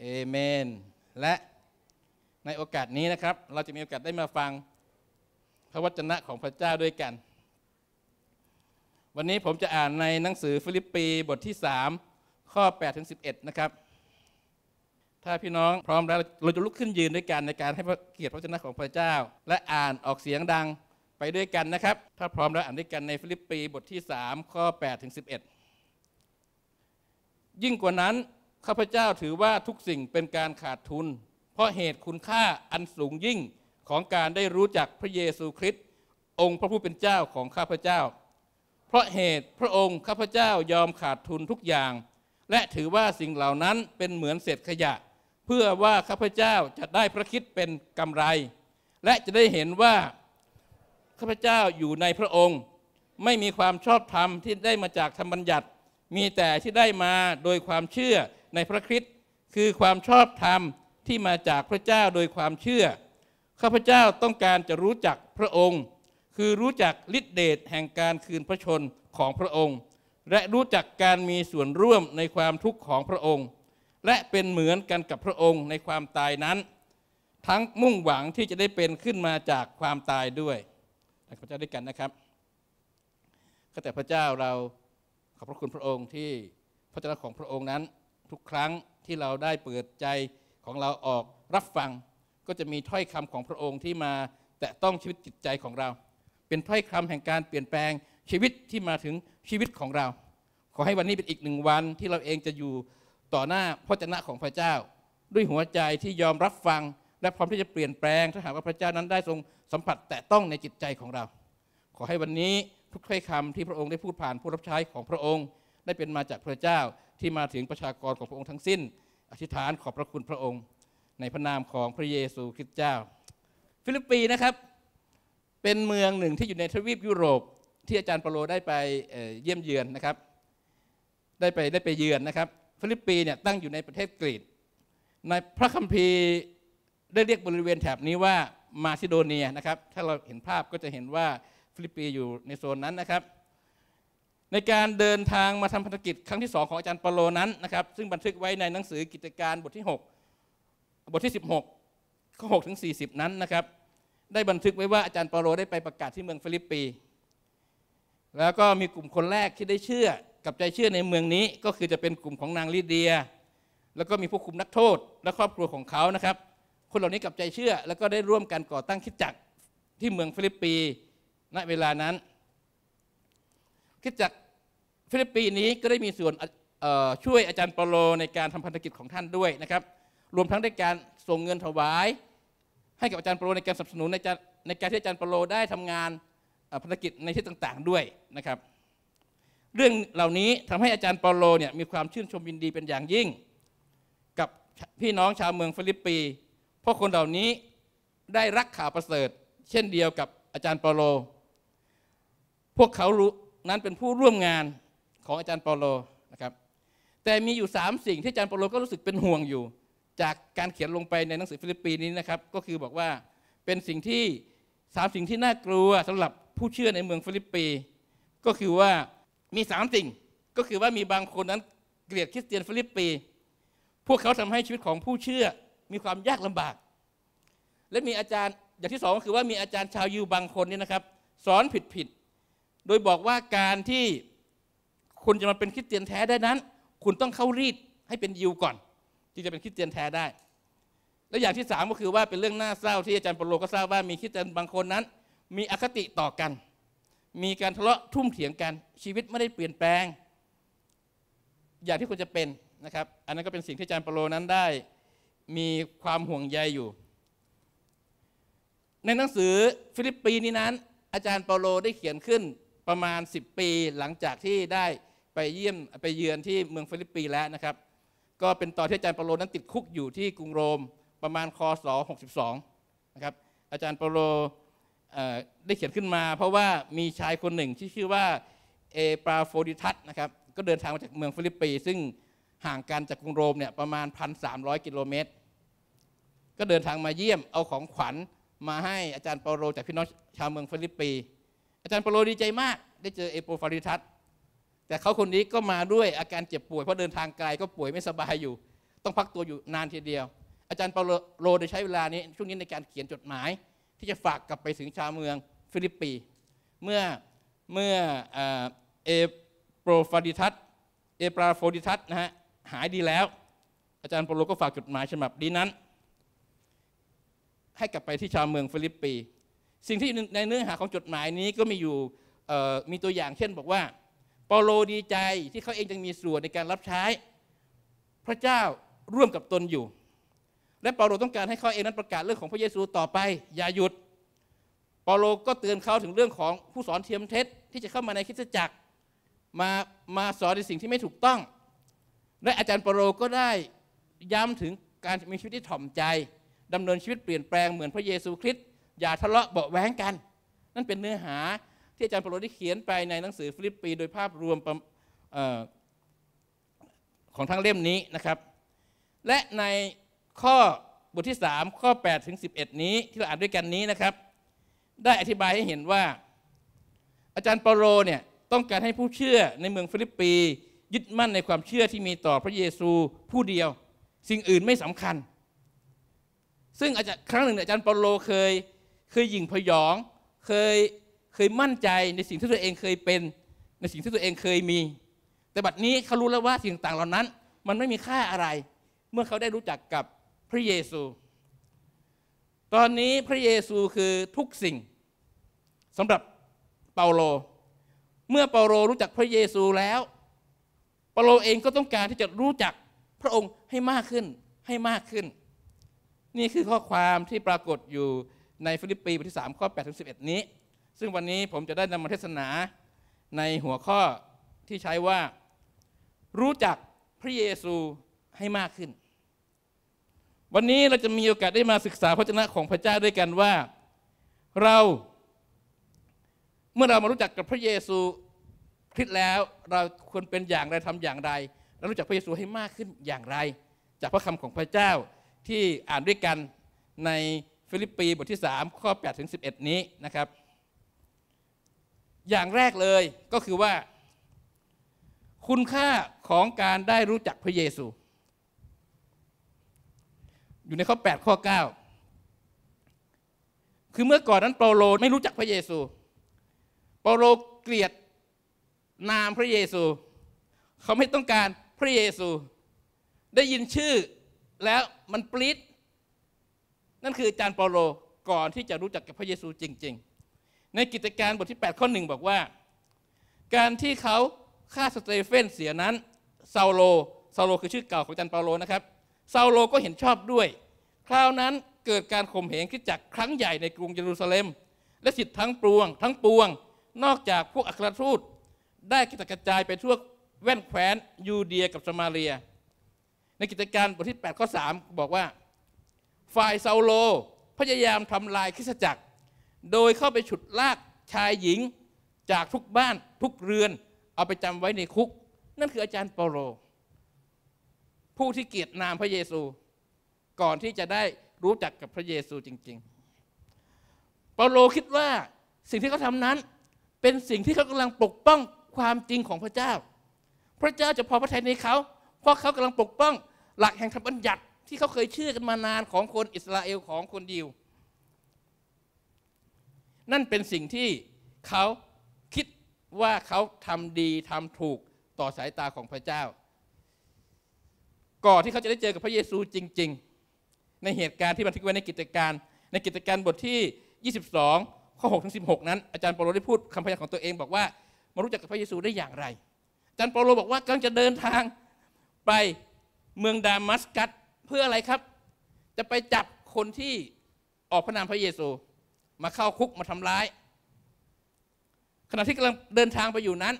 เอเมนและในโอกาสนี้นะครับ เราจะมีโอกาสได้มาฟัง พระวจนะของพระเจ้าด้วยกัน วันนี้ผมจะอ่านในหนังสือฟิลิปปีบทที่ 3 ข้อ8ถึง11นะครับ ถ้าพี่น้องพร้อมแล้วเราจะลุกขึ้นยืนด้วยกันในการให้เกียรติพระวจนะของพระเจ้า และอ่านออกเสียงดังไปด้วยกันนะครับ ถ้าพร้อมแล้วอ่านด้วยกันในฟิลิปปีบทที่ 3 ข้อ8ถึง11 ยิ่งกว่านั้นข้าพเจ้าถือว่าทุกสิ่งเป็นการขาดทุน เพราะเหตุคุณค่าอันสูงยิ่งของการได้รู้จักพระเยซูคริสต์องค์พระผู้เป็นเจ้าของข้าพเจ้า เพราะเหตุพระองค์ข้าพเจ้ายอมขาดทุนทุกอย่าง และถือว่าสิ่งเหล่านั้นเป็นเหมือนเศษขยะ เพื่อว่าข้าพเจ้าจะได้พระคิดเป็นกำไร และจะได้เห็นว่าข้าพเจ้าอยู่ในพระองค์ ไม่มีความชอบธรรมที่ได้มาจากธรรมบัญญัติมีแต่ที่ได้มาโดยความเชื่อในพระคริสต์คือความชอบธรรมที่มาจากพระเจ้าโดยความเชื่อ ข้าพเจ้าต้องการจะรู้จักพระองค์ คือรู้จักฤทธิเดชแห่งการคืนพระชนของพระองค์ และรู้จักการมีส่วนร่วมในความทุกข์ของพระองค์ และเป็นเหมือนกันกับพระองค์ในความตายนั้น ทั้งมุ่งหวังที่จะได้เป็นขึ้นมาจากความตายด้วยข้าพเจ้าด้วยกันนะครับข้าแต่พระเจ้าเราขอบพระคุณพระองค์ที่พระเจ้าของพระองค์นั้นทุกครั้งที่เราได้เปิดใจของเราออกรับฟัง ก็จะมีถ้อยคำของพระองค์ที่มาแตะต้องชีวิตจิตใจของเรา เป็นถ้อยคำแห่งการเปลี่ยนแปลงชีวิตที่มาถึงชีวิตของเรา ขอให้วันนี้เป็นอีกหนึ่งวันที่เราเองจะอยู่ต่อหน้าพระเจ้าของพระเจ้า ด้วยหัวใจที่ยอมรับฟังและพร้อมที่จะเปลี่ยนแปลงถ้าหากว่าพระเจ้านั้นได้ทรงสัมผัสแตะต้องในจิตใจของเรา ขอให้วันนี้ทุกถ้อยคำที่พระองค์ได้พูดผ่านผู้รับใช้ของพระองค์ได้เป็นมาจากพระเจ้าที่มาถึงประชากรของพระองค์ทั้งสิ้น อธิษฐานขอบพระคุณพระองค์ ในพระนามของพระเยซูคริสต์เจ้า ฟิลิปปีนะครับ เป็นเมืองหนึ่งที่อยู่ในทวีปยุโรป ที่อาจารย์เปโลได้ไปเยี่ยมเยือนนะครับ ได้ไปได้ไปเยือนนะครับ ฟิลิปปีเนี่ยตั้งอยู่ในประเทศกรีกในพระคัมภีร์ได้เรียกบริเวณแถบนี้ว่ามาซิโดเนียนะครับ ถ้าเราเห็นภาพก็จะเห็นว่าฟิลิปปีอยู่ในโซนนั้นนะครับในการเดินทางมาทำพันธกิจครั้งที่ 2 ของอาจารย์ปโล นั้นนะครับซึ่งบันทึกไว้ในหนังสือกิจการบทที่ 6 บทที่ 16ข้อ6ถึง40 นั้นนะครับได้บันทึกไว้ว่าอาจารย์ปโลได้ไปประกาศที่เมืองฟิลิปปีแล้วก็มีกลุ่มคนแรกที่ได้เชื่อกับใจเชื่อในเมืองนี้ ก็คือจะเป็นกลุ่มของนางลีเดีย แล้วก็มีผู้คุมนักโทษ และครอบครัวของเขานะครับคนเหล่านี้กับใจเชื่อแล้วก็ได้ร่วมกันก่อตั้งคิดจักรที่เมืองฟิลิปปีณเวลานั้นคิดจักฟิลิปปีนี้ก็ได้มีส่วนช่วยอาจารย์เปโลในการทำพันธกิจของท่านด้วยนะครับ รวมทั้งในการส่งเงินถวายให้กับอาจารย์เปโลในการสนับสนุนในการในการที่อาจารย์เปโลได้ทำงานพันธกิจในที่ต่างๆ ด้วยนะครับ เรื่องเหล่านี้ทำให้อาจารย์เปโลเนี่ยมีความชื่นชมยินดีเป็นอย่างยิ่ง กับพี่น้องชาวเมืองฟิลิปปีเพราะคนเหล่านี้ได้รักข่าวประเสริฐ เช่นเดียวกับอาจารย์เปโล พวกเขานั้นเป็นผู้ร่วมงานของอาจารย์เปาโลนะครับ แต่มีอยู่ 3 สิ่ง ที่อาจารย์เปาโลก็รู้สึกเป็นห่วงอยู่ จากการเขียนลงไปในหนังสือฟิลิปปีนี้นะครับ ก็คือบอกว่าเป็นสิ่งที่สามสิ่งที่น่ากลัวสำหรับผู้เชื่อในเมืองฟิลิปปีก็คือว่ามีสามสิ่ง ก็คือว่ามีบางคนนั้นเกลียดคริสเตียนฟิลิปปีพวกเขาทำให้ชีวิตของผู้เชื่อมีความยากลำบาก และมีอาจารย์อย่างที่สองก็คือว่ามีอาจารย์ชาวยิวบางคนนี่นะครับสอนผิดๆ โดยบอกว่าการที่คุณจะมาเป็นคริสเตียนแท้ได้นั้น คุณต้องเข้ารีดให้เป็นยิวก่อนที่จะเป็นคริสเตียนแท้ได้ และอย่างที่สามก็คือว่าเป็นเรื่องน่าเศร้าที่อาจารย์ปโลก็ทราบว่ามีคริสเตียนบางคนนั้น มีอคติต่อกัน มีการทะเลาะทุ่มเถียงกัน ชีวิตไม่ได้เปลี่ยนแปลงอย่างที่ควรจะเป็นนะครับ อันนั้นก็เป็นสิ่งที่อาจารย์ปโลนั้นได้ มีความห่วงใยอยู่ ในหนังสือฟิลิปปีนี้นั้น อาจารย์เปาโลได้เขียนขึ้นประมาณ 10 ปีหลังจากที่ได้ไปเยี่ยมไปเยือนที่เมืองฟิลิปปีแล้วนะครับ ก็เป็นตอนที่อาจารย์เปโลนั้นติดคุกอยู่ที่กรุงโรมประมาณคศ62นะครับอาจารย์เปโลได้เขียนขึ้นมาเพราะว่ามีชายคนหนึ่งที่ชื่อว่า เอปราโฟดิทัสนะครับก็เดินทางมาจากเมืองฟิลิปปี ซึ่งห่างกันจากกรุงโรมเนี่ยประมาณ 1,300 กิโลเมตรก็เดินทางมาเยี่ยมเอาของขวัญมาให้อาจารย์เปโลจากพี่น้องชาวเมืองฟิลิปปีอาจารย์เปโลดีใจมาก ได้เจอเอโปฟาริทัสแต่ เขาคนนี้ก็มาด้วยอาการเจ็บป่วยเพราะเดินทางไกลก็ป่วยไม่สบายอยู่ ต้องพักตัวอยู่นานทีเดียว อาจารย์เปาโลได้ใช้เวลานี้ช่วงนี้ในการเขียนจดหมาย ที่จะฝากกลับไปถึงชาวเมืองฟิลิปปีเมื่อเมื่อเอโปรฟาดิทัตเอปราโฟดิทัตนะฮะหายดีแล้ว อาจารย์เปาโลก็ฝากจดหมายฉบับดีนั้น ให้กลับไปที่ชาวเมืองฟิลิปปีสิ่งที่ในเนื้อหาของจดหมายนี้ก็มีอยู่มีตัวอย่างเช่นบอกว่าเปาโลดีใจที่เขาเองยังมีส่วนในการรับใช้ พระเจ้าร่วมกับตนอยู่ และเปาโลต้องการให้เขาเองนั้นประกาศเรื่องของพระเยซูต่อไปอย่าหยุดเปาโลก็เตือนเขาถึงเรื่องของผู้สอนเทียมเท็จที่จะเข้ามาในคริสตจักรมามาสอนในสิ่งที่ไม่ถูกต้อง และอาจารย์เปาโลก็ได้ย้ำถึงการมีชีวิตที่ถ่อมใจดำเนินชีวิตเปลี่ยนแปลงเหมือนพระเยซูคริสต์อย่าทะเลาะเบาแว้งกันนั่นเป็นเนื้อหาที่อาจารย์เปโลได้เขียนไป ในหนังสือฟิลิปปีโดยภาพรวมของทั้งเล่มนี้นะครับ และในข้อบทที่ 3 ข้อ8ถึง11 นี้ที่เราอ่านด้วยกันนี้นะครับ ได้อธิบายให้เห็นว่า อาจารย์เปโลเนี่ยต้องการให้ผู้เชื่อในเมืองฟิลิปปียึดมั่นในความเชื่อที่มีต่อพระเยซูผู้เดียว สิ่งอื่นไม่สำคัญ ซึ่งอาจารย์ครั้งหนึ่งอาจารย์เปโลเคยเคยยิงพยองเคยเคยมั่นใจในสิ่งที่ตัวเองเคยเป็น ในสิ่งที่ตัวเองเคยมี แต่บัดนี้เขารู้แล้วว่าสิ่ง ต่างเหล่านั้นมันไม่มีค่าอะไร เมื่อเขาได้รู้จักกับพระเยซู ตอนนี้พระเยซูคือทุกสิ่งสำหรับเปาโล เมื่อเปาโลรู้จักพระเยซูแล้ว เปาโลเองก็ต้องการที่จะรู้จักพระองค์ให้มากขึ้นให้มากขึ้น นี่คือข้อความที่ปรากฏอยู่ในฟิลิปปีบทที่3ข้อ8ถึง11นี้ซึ่งวันนี้ผมจะได้นำมาเทศนาในหัวข้อที่ใช้ว่า รู้จักพระเยซูให้มากขึ้น วันนี้เราจะมีโอกาสได้มาศึกษาพระชนะของพระเจ้าด้วยกันว่าเราเมื่อเรามารู้จักกับพระเยซูคริสต์แล้วเราควรเป็นอย่างไรทำอย่างไร เรารู้จักพระเยซูให้มากขึ้นอย่างไร จากพระคำของพระเจ้าที่อ่านด้วยกันในฟิลิปปีบทที่3ข้อ8ถึง11 นี้นะครับอย่างแรกเลยก็คือว่าคุณค่าของการได้รู้จักพระเยซู อยู่ในข้อ 8 ข้อ9คือเมื่อก่อนนั้นเปาโลไม่รู้จักพระเยซูเปาโลเกลียดนามพระเยซู เขาไม่ต้องการพระเยซูได้ยินชื่อแล้วมันปลิดนั่นคืออาจารย์เปาโลก่อนที่จะรู้จักกับพระเยซูจริง ๆในกิจการบทที่ 8 ข้อหนึ่งบอกว่า การที่เขาฆ่าสเตเฟนเสียนั้น ซาโล ซาโลคือชื่อเก่าของจันเปาโลนะครับ ซาโลก็เห็นชอบด้วยคราวนั้นเกิดการข่มเหงขึ้นจากครั้งใหญ่ในกรุงเยรูซาเล็ม และสิทธิ์ทั้งปวง ทั้งปวง นอกจากพวกอัครทูตได้กิจกระจายไปทั่วแว่นแคว้นยูเดียกับสมาเรีย ในกิจการบทที่8ข้อ3บอกว่าฝ่ายซาโล พยายามทำลายคริสตจักรโดยเข้าไปฉุดลากชายหญิงจากทุกบ้านทุกเรือน เอาไปจำไว้ในคุก นั่นคืออาจารย์เปโลผู้ที่เกียรตินามพระเยซูก่อนที่จะได้รู้จักกับพระเยซูจริงๆเปโลคิดว่าสิ่งที่เขาทำนั้นเป็นสิ่งที่เขากำลังปกป้องความจริงของพระเจ้า พระเจ้าจะพอพระทัยในเขา เพราะเขากำลังปกป้อง หลักแห่งธรรมบัญญัติที่เขาเคยเชื่อกันมานานของคนอิสราเอลของคนยิวนั่นเป็นสิ่งที่เขาคิดว่าเขาทำดี ทำถูกต่อสายตาของพระเจ้า ก่อนที่เขาจะได้เจอกับพระเยซูจริง ๆ ในเหตุการณ์ที่บันทึกไว้ในกิจการ ในกิจการบทที่ 22 ข้อ 6 ถึง 16 นั้น อาจารย์เปโลได้พูดคำพยากรณ์ของตัวเองบอกว่า มารู้จักกับพระเยซูได้อย่างไรอาจารย์เปโลบอกว่ากำลังจะเดินทางไปเมืองดามัสกัสเพื่ออะไรครับ จะไปจับคนที่ออกพระนามพระเยซูมาเข้าคุกมาทำร้าย ขณะที่กำลังเดินทางไปอยู่นั้น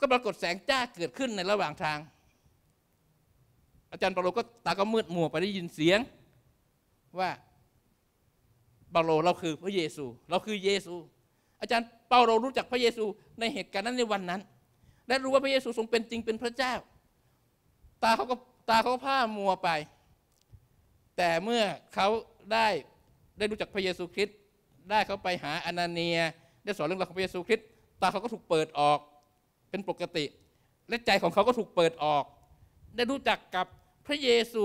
ก็ปรากฏแสงจ้าเกิดขึ้นในระหว่างทาง อาจารย์เปาโลก็ตาก็มืดมัวไปได้ยินเสียงว่าเปาโลเราคือพระเยซูเราคือเยซู อาจารย์เปาโลรู้จักพระเยซู ในเหตุการณ์นั้นในวันนั้นและรู้ว่าพระเยซูทรงเป็นจริงเป็นพระเจ้า ตาเขาก็ตาเขาผ้ามัวไป แต่เมื่อเขาได้ได้รู้จักพระเยซูคริสต์ได้เขาไปหาอนาเนีย ได้สอนเรื่องราวของพระเยซูคริสต์ตาเขาก็ถูกเปิดออกเป็นปกติ และใจของเขาก็ถูกเปิดออก ได้รู้จักกับพระเยซู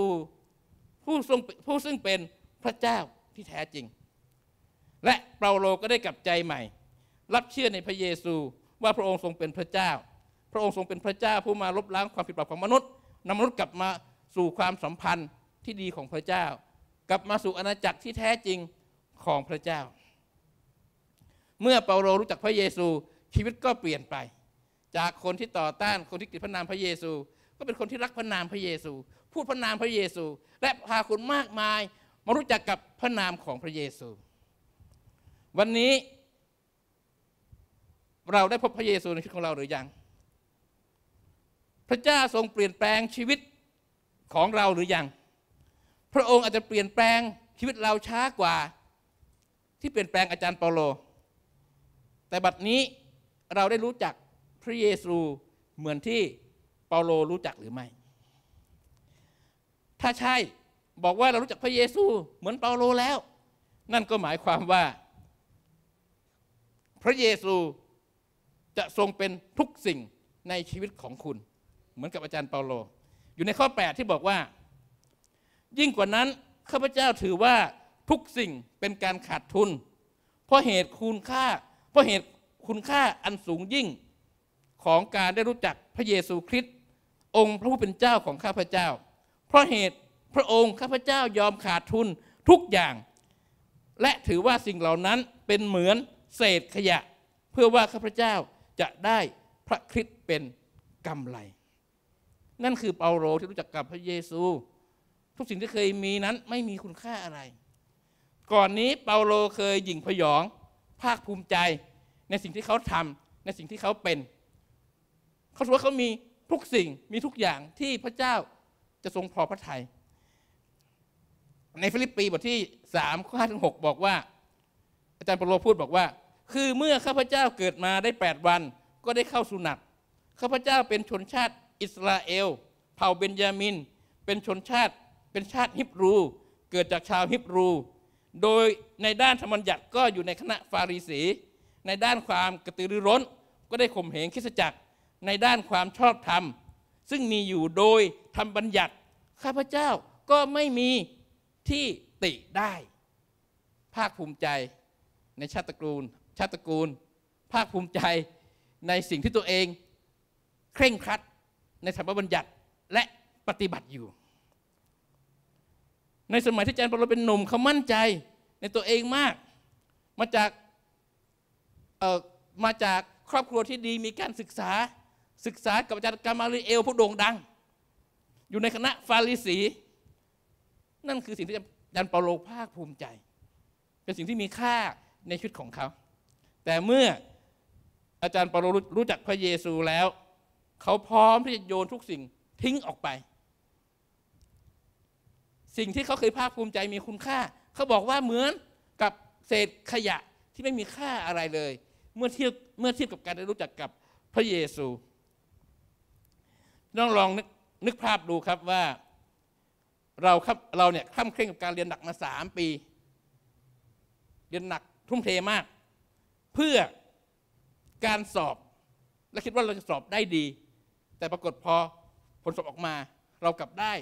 ผู้ทรงผู้ซึ่งเป็นพระเจ้าที่แท้จริง และเปาโลก็ได้กลับใจใหม่ รับเชื่อในพระเยซูว่าพระองค์ทรงเป็นพระเจ้า พระองค์ทรงเป็นพระเจ้าผู้มาลบล้างความผิดบาปของมนุษย์นำมนุษย์กลับมาสู่ความสัมพันธ์ที่ดีของพระเจ้ากลับมาสู่อาณาจักรที่แท้จริงของพระเจ้า เมื่อเปาโลรู้จักพระเยซู ชีวิตก็เปลี่ยนไป จากคนที่ต่อต้านคนที่ตกดพระนามพระเยซู ก็เป็นคนที่รักพระนามพระเยซู พูดพระนามพระเยซู และพาคนมากมายมารู้จักกับพระนามของพระเยซู วันนี้ เราได้พบพระเยซูในชีวิตของเราหรือยัง พระเจ้าทรงเปลี่ยนแปลงชีวิตของเราหรือยังพระองค์อาจจะเปลี่ยนแปลงชีวิตเราช้ากว่า ที่เปลี่ยนแปลงอาจารย์เปาโล แต่บัดนี้เราได้รู้จักพระเยซูเหมือนที่เปาโลรู้จักหรือไม่ ถ้าใช่บอกว่าเรารู้จักพระเยซูเหมือนเปาโลแล้ว นั่นก็หมายความว่า พระเยซูจะทรงเป็นทุกสิ่งในชีวิตของคุณ เหมือนกับอาจารย์เปาโล อยู่ในข้อ 8 ที่บอกว่ายิ่งกว่านั้น ข้าพเจ้าถือว่าทุกสิ่งเป็นการขาดทุน เพราะเหตุคุณค่าเพราะเหตุคุณค่าอันสูงยิ่งของการได้รู้จักพระเยซูคริสต์องค์พระผู้เป็นเจ้าของข้าพเจ้า เพราะเหตุพระองค์ข้าพเจ้ายอมขาดทุนทุกอย่าง และถือว่าสิ่งเหล่านั้นเป็นเหมือนเศษขยะ เพื่อว่าข้าพเจ้าจะได้พระคริสต์เป็นกำไรนั่นคือเปาโลที่รู้จักกับพระเยซูทุกสิ่งที่เคยมีนั้นไม่มีคุณค่าอะไร ก่อนนี้เปาโลเคยหยิ่งพยองภาคภูมิใจในสิ่งที่เขาทำในสิ่งที่เขาเป็น เขาถือว่าเขามีทุกสิ่งมีทุกอย่างที่พระเจ้าจะทรงพอพระทยัยในฟิลิปปีบทที่3ข้อ5ถึง6บอกว่า อาจารย์เปาโลพูดบอกว่า คือเมื่อข้าพเจ้าเกิดมาได้ 8 วันก็ได้เข้าสุนัตข้าพเจ้าเป็นชนชาติอิสราเอล เผ่าเบนยามินเป็นชนชาติเป็นชาติฮิบรูเกิดจากชาวฮิบรู โดยในด้านธรรมบัญญัติก็อยู่ในคณะฟาริสี ในด้านความกระตือรือร้น ก็ได้ข่มเหงคริสจักรในด้านความชอบธรรม ซึ่งมีอยู่โดยธรรมบัญญัติข้าพเจ้าก็ไม่มีที่ติได้ ภาคภูมิใจ ในชาติตระกูล ชาติตระกูล ภาคภูมิใจในสิ่งที่ตัวเอง เคร่งครัดในธรรมบัญญัติและปฏิบัติอยู่ในสมัยที่อาจารย์ปรเป็นหนุ่มเขามั่นใจในตัวเองมาก มาจากมาจากครอบครัวที่ดีมีการศึกษาศึกษากับอาจารย์กามาลีเอลผู้โด่งดัง อยู่ในคณะฟาริสี นั่นคือสิ่งที่อาจารย์เปาโลภาคภูมิใจ เป็นสิ่งที่มีค่าในชีวิตของเขา แต่เมื่ออาจารย์เปาโลรู้จักพระเยซูแล้วเขาพร้อมที่จะโยนทุกสิ่งทิ้งออกไปสิ่งที่เขาเคยภาคภูมิใจมีคุณค่า เขาบอกว่าเหมือนกับเศษขยะที่ไม่มีค่าอะไรเลย เมื่อเทียบเมื่อเทียบกับการได้รู้จักกับพระเยซูต้องลองนึกนึกภาพดูครับว่า เราครับเราเนี่ยข้ามเคร่งกับการเรียนหนักมาสามปี เรียนหนักทุ่มเทมาก เพื่อการสอบ และคิดว่าเราจะสอบได้ดี แต่ปรากฏพอผลสอบออกมา เรากลับได้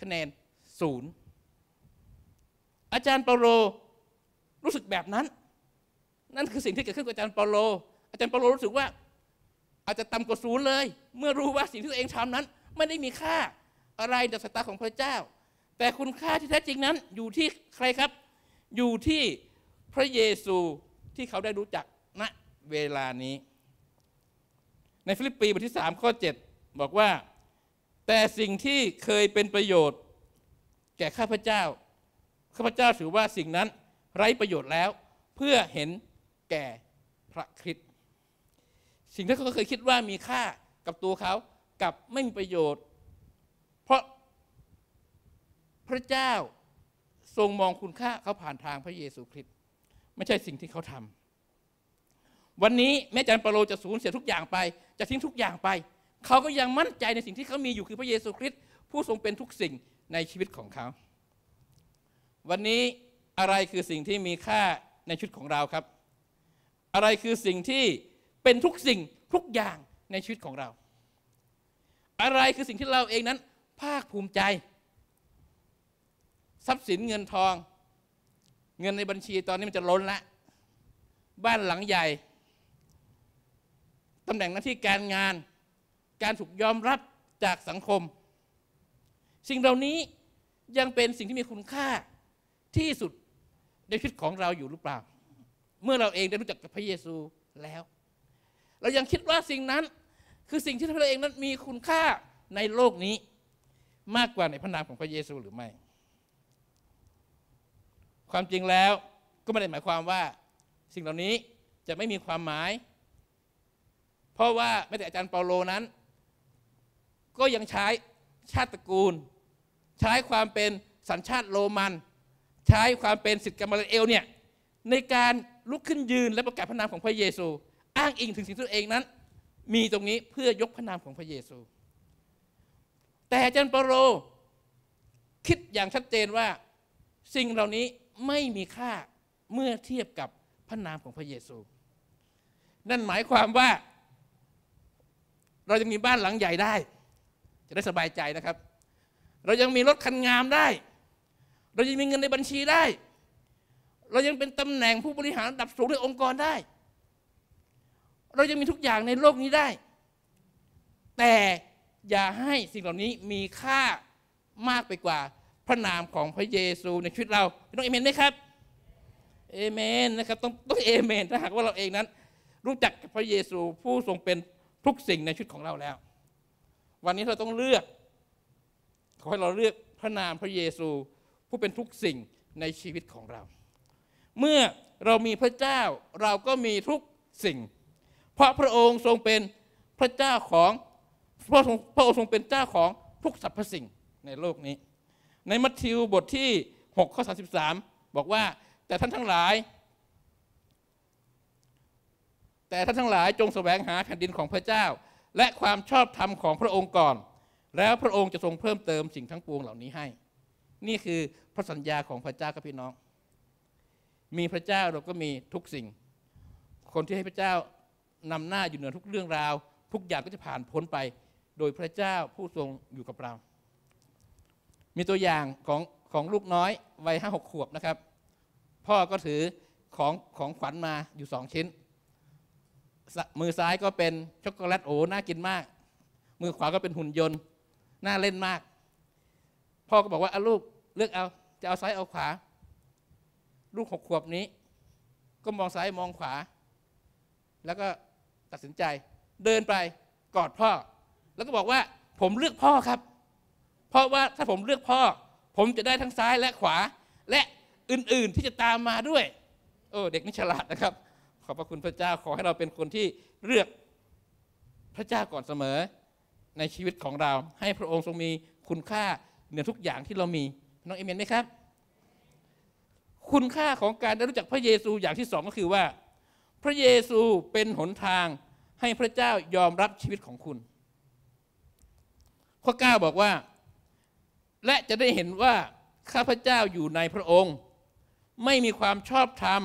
คะแนนศูนย์อาจารย์เปาโลรู้สึกแบบนั้น นั่นคือสิ่งที่เกิดขึ้นกับอาจารย์เปาโล อาจารย์เปาโลรู้สึกว่า อาจจะต่ำกว่าศูนย์เลย เมื่อรู้ว่าสิ่งที่ตัวเองทำนั้น ไม่ได้มีค่าอะไรจากสายตาของพระเจ้า แต่คุณค่าที่แท้จริงนั้นอยู่ที่ใครครับ อยู่ที่พระเยซูที่เขาได้รู้จักณเวลานี้ ในฟิลิปปีบทที่3ข้อ7บอกว่า แต่สิ่งที่เคยเป็นประโยชน์แก่ข้าพเจ้าข้าพเจ้าถือว่าสิ่งนั้นไร้ประโยชน์แล้วเพื่อเห็นแก่พระคริสต์สิ่งที่เขาเคยคิดว่ามีค่ากับตัวเขากับไม่มีประโยชน์ เพราะพระเจ้าทรงมองคุณค่าเขาผ่านทางพระเยซูคริสต์ไม่ใช่สิ่งที่เขาทำ วันนี้แม้จันเปโลจะสูญเสียทุกอย่างไปจะทิ้งทุกอย่างไป เขาก็ยังมั่นใจในสิ่งที่เขามีอยู่คือพระเยซูคริสต์ผู้ทรงเป็นทุกสิ่งในชีวิตของเขา วันนี้อะไรคือสิ่งที่มีค่าในชีวิตของเราครับ อะไรคือสิ่งที่เป็นทุกสิ่งทุกอย่างในชีวิตของเรา อะไรคือสิ่งที่เราเองนั้น ภาคภูมิใจ ทรัพย์สินเงินทอง เงินในบัญชีตอนนี้มันจะล้นละ บ้านหลังใหญ่ตำแหน่งหน้าที่การงาน การถูกยอมรับจากสังคมสิ่งเหล่านี้ยังเป็นสิ่งที่มีคุณค่าที่สุดในชีวิตของเราอยู่หรือเปล่า เมื่อเราเองได้รู้จักกับพระเยซูแล้ว เรายังคิดว่าสิ่งนั้นคือสิ่งที่เราเองนั้นมีคุณค่าในโลกนี้ มากกว่าในพระนามของพระเยซูหรือไม่ ความจริงแล้วก็ไม่ได้หมายความว่าสิ่งเหล่านี้จะไม่มีความหมาย เพราะว่าแม้แต่อาจารย์เปาโลนั้น ก็ยังใช้ชาติตระกูลใช้ความเป็นสัญชาติโรมัน ใช้ความเป็นสิทธิ์กรรมลเอลเนี่ยในการลุกขึ้นยืนและประกาศพระนามของพระเยซู อ้างอิงถึงสิ่งที่ตัวเองนั้น มีตรงนี้เพื่อยกพระนามของพระเยซู แต่จันเปโรคิดอย่างชัดเจนว่าสิ่งเหล่านี้ไม่มีค่าเมื่อเทียบกับพระนามของพระเยซูนั่นหมายความว่าเราจะมีบ้านหลังใหญ่ได้ จะได้สบายใจนะครับเรายังมีรถคันงามได้ เรายังมีเงินในบัญชีได้ เรายังเป็นตำแหน่งผู้บริหารระดับสูงในองค์กรได้ เรายังมีทุกอย่างในโลกนี้ได้ แต่อย่าให้สิ่งเหล่านี้มีค่ามากไปกว่า พระนามของพระเยซูในชีวิตเราต้องเอเมนไหมครับ เอเมนนะครับต้องต้องเอเมนถ้าหากว่าเราเองนั้น รู้จักพระเยซูผู้ทรงเป็นทุกสิ่งในชีวิตของเราแล้ว วันนี้เราต้องเลือกขอให้เราเลือกพระนามพระเยซูผู้เป็นทุกสิ่งในชีวิตของเรา เมื่อเรามีพระเจ้าเราก็มีทุกสิ่ง เพราะพระองค์ทรงเป็นพระเจ้าของพระองค์พระองค์ทรงเป็นเจ้าของทุกสรรพสิ่งในโลกนี้ ในมัทธิวบทที่ 6 ข้อ33บอกว่าแต่ท่านทั้งหลาย แต่ท่านทั้งหลายจงแสวงหาแผ่นดินของพระเจ้า และความชอบธรรมของพระองค์ก่อนแล้วพระองค์จะทรงเพิ่มเติมสิ่งทั้งปวงเหล่านี้ให้ นี่คือพระสัญญาของพระเจ้าครับพี่น้อง มีพระเจ้าเราก็มีทุกสิ่ง คนที่ให้พระเจ้านำหน้าอยู่เหนือทุกเรื่องราว ทุกอย่างก็จะผ่านพ้นไป โดยพระเจ้าผู้ทรงอยู่กับเรา มีตัวอย่างของของลูกน้อยวัยห้าหกขวบนะครับ พ่อก็ถือของของขวัญมาอยู่สองชิ้น มือซ้ายก็เป็นช็อกโกแลตโอ้น่ากินมาก มือขวาก็เป็นหุ่นยนต์น่าเล่นมากพ่อก็บอกว่าอาลูกเลือกเอาจะเอาซ้ายเอาขวาลูกหกขวบนี้ ก็มองซ้ายมองขวา แล้วก็ตัดสินใจเดินไปกอดพ่อแล้วก็บอกว่าผมเลือกพ่อครับ เพราะว่าถ้าผมเลือกพ่อ ผมจะได้ทั้งซ้ายและขวา และอื่นๆที่จะตามมาด้วยโอ้เด็กนี่ฉลาดนะครับ ขอบพระคุณพระเจ้าขอให้เราเป็นคนที่เลือกพระเจ้าก่อนเสมอในชีวิตของเรา ให้พระองค์ทรงมีคุณค่า เหนือทุกอย่างที่เรามีน้องเอเมนไหมครับคุณค่าของการได้รู้จักพระเยซูอย่างที่สองก็คือว่า พระเยซูเป็นหนทางให้พระเจ้ายอมรับชีวิตของคุณข้อ9บอกว่าและจะได้เห็นว่า ข้าพระเจ้าอยู่ในพระองค์ ไม่มีความชอบธรรม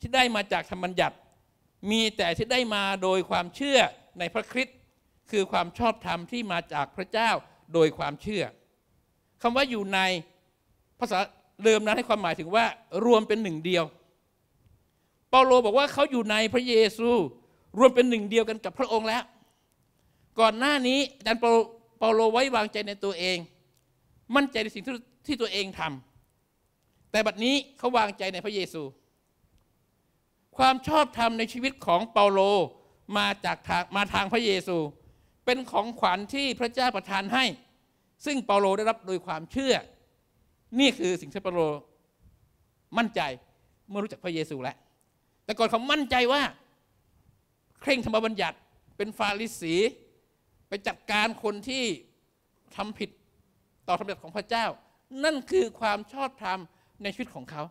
ที่ได้มาจากธรรมบัญญัติ มีแต่ที่ได้มาโดยความเชื่อในพระคริสต์คือความชอบธรรมที่มาจากพระเจ้าโดยความเชื่อ คำว่าอยู่ในภาษาเดิมนั้นให้ความหมายถึงว่ารวมเป็นหนึ่งเดียว เปาโลบอกว่าเขาอยู่ในพระเยซู รวมเป็นหนึ่งเดียวกันกับพระองค์แล้ว ก่อนหน้านี้อาจารย์เปาโลไว้วางใจในตัวเอง มั่นใจในสิ่งที่ตัวเองทำ แต่บัดนี้เขาวางใจในพระเยซู ความชอบธรรมในชีวิตของเปาโลมาจากทางมาทางพระเยซูเป็นของขวัญที่พระเจ้าประทานให้ ซึ่งเปาโลได้รับโดยความเชื่อ นี่คือสิ่งที่เปาโลมั่นใจเมื่อรู้จักพระเยซูแล้ว แต่ก่อนเขามั่นใจว่า เคร่งธรรมบัญญัติเป็นฟาริสี ไปจัดการคนที่ทำผิดต่อธรรมบัญญัของพระเจ้า นั่นคือความชอบธรรมในชีวิตของเขา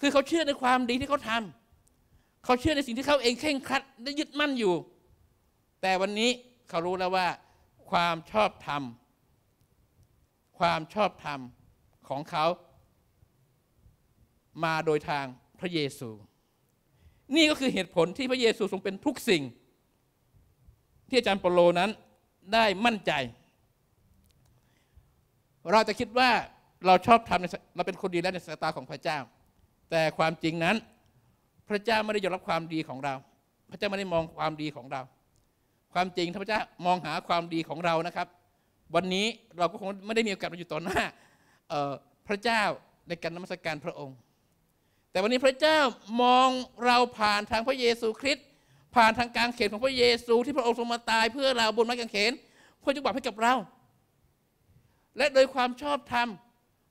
คือเขาเชื่อในความดีที่เขาทำเขาเชื่อในสิ่งที่เขาเองเคร่งครัดได้ยึดมั่นอยู่ แต่วันนี้เขารู้แล้วว่าความชอบธรรม ความชอบธรรมของเขา มาโดยทางพระเยซู นี่ก็คือเหตุผลที่พระเยซูทรงเป็นทุกสิ่ง ที่อาจารย์เปโลนั้นได้มั่นใจ เราจะคิดว่าเราชอบทำเราเป็นคนดีแล้วในสายตาของพระเจ้า แต่ความจริงนั้น พระเจ้าไม่ได้ยอมรับความดีของเรา พระเจ้าไม่ได้มองความดีของเราความจริงท่านพระเจ้า มองหาความดีของเรานะครับ วันนี้เราก็คงไม่ได้มีโอกาสมาอยู่ต่อหน้าพระเจ้าในการนมัสการพระองค์ แต่วันนี้พระเจ้ามองเราผ่านทางพระเยซูคริสต์ผ่านทางการเขนของพระเยซูที่พระองค์ทรงมาตาย เพื่อเราบนไม้กางเขนเพื่อจะบอกให้กับเรา และโดยความชอบธรรม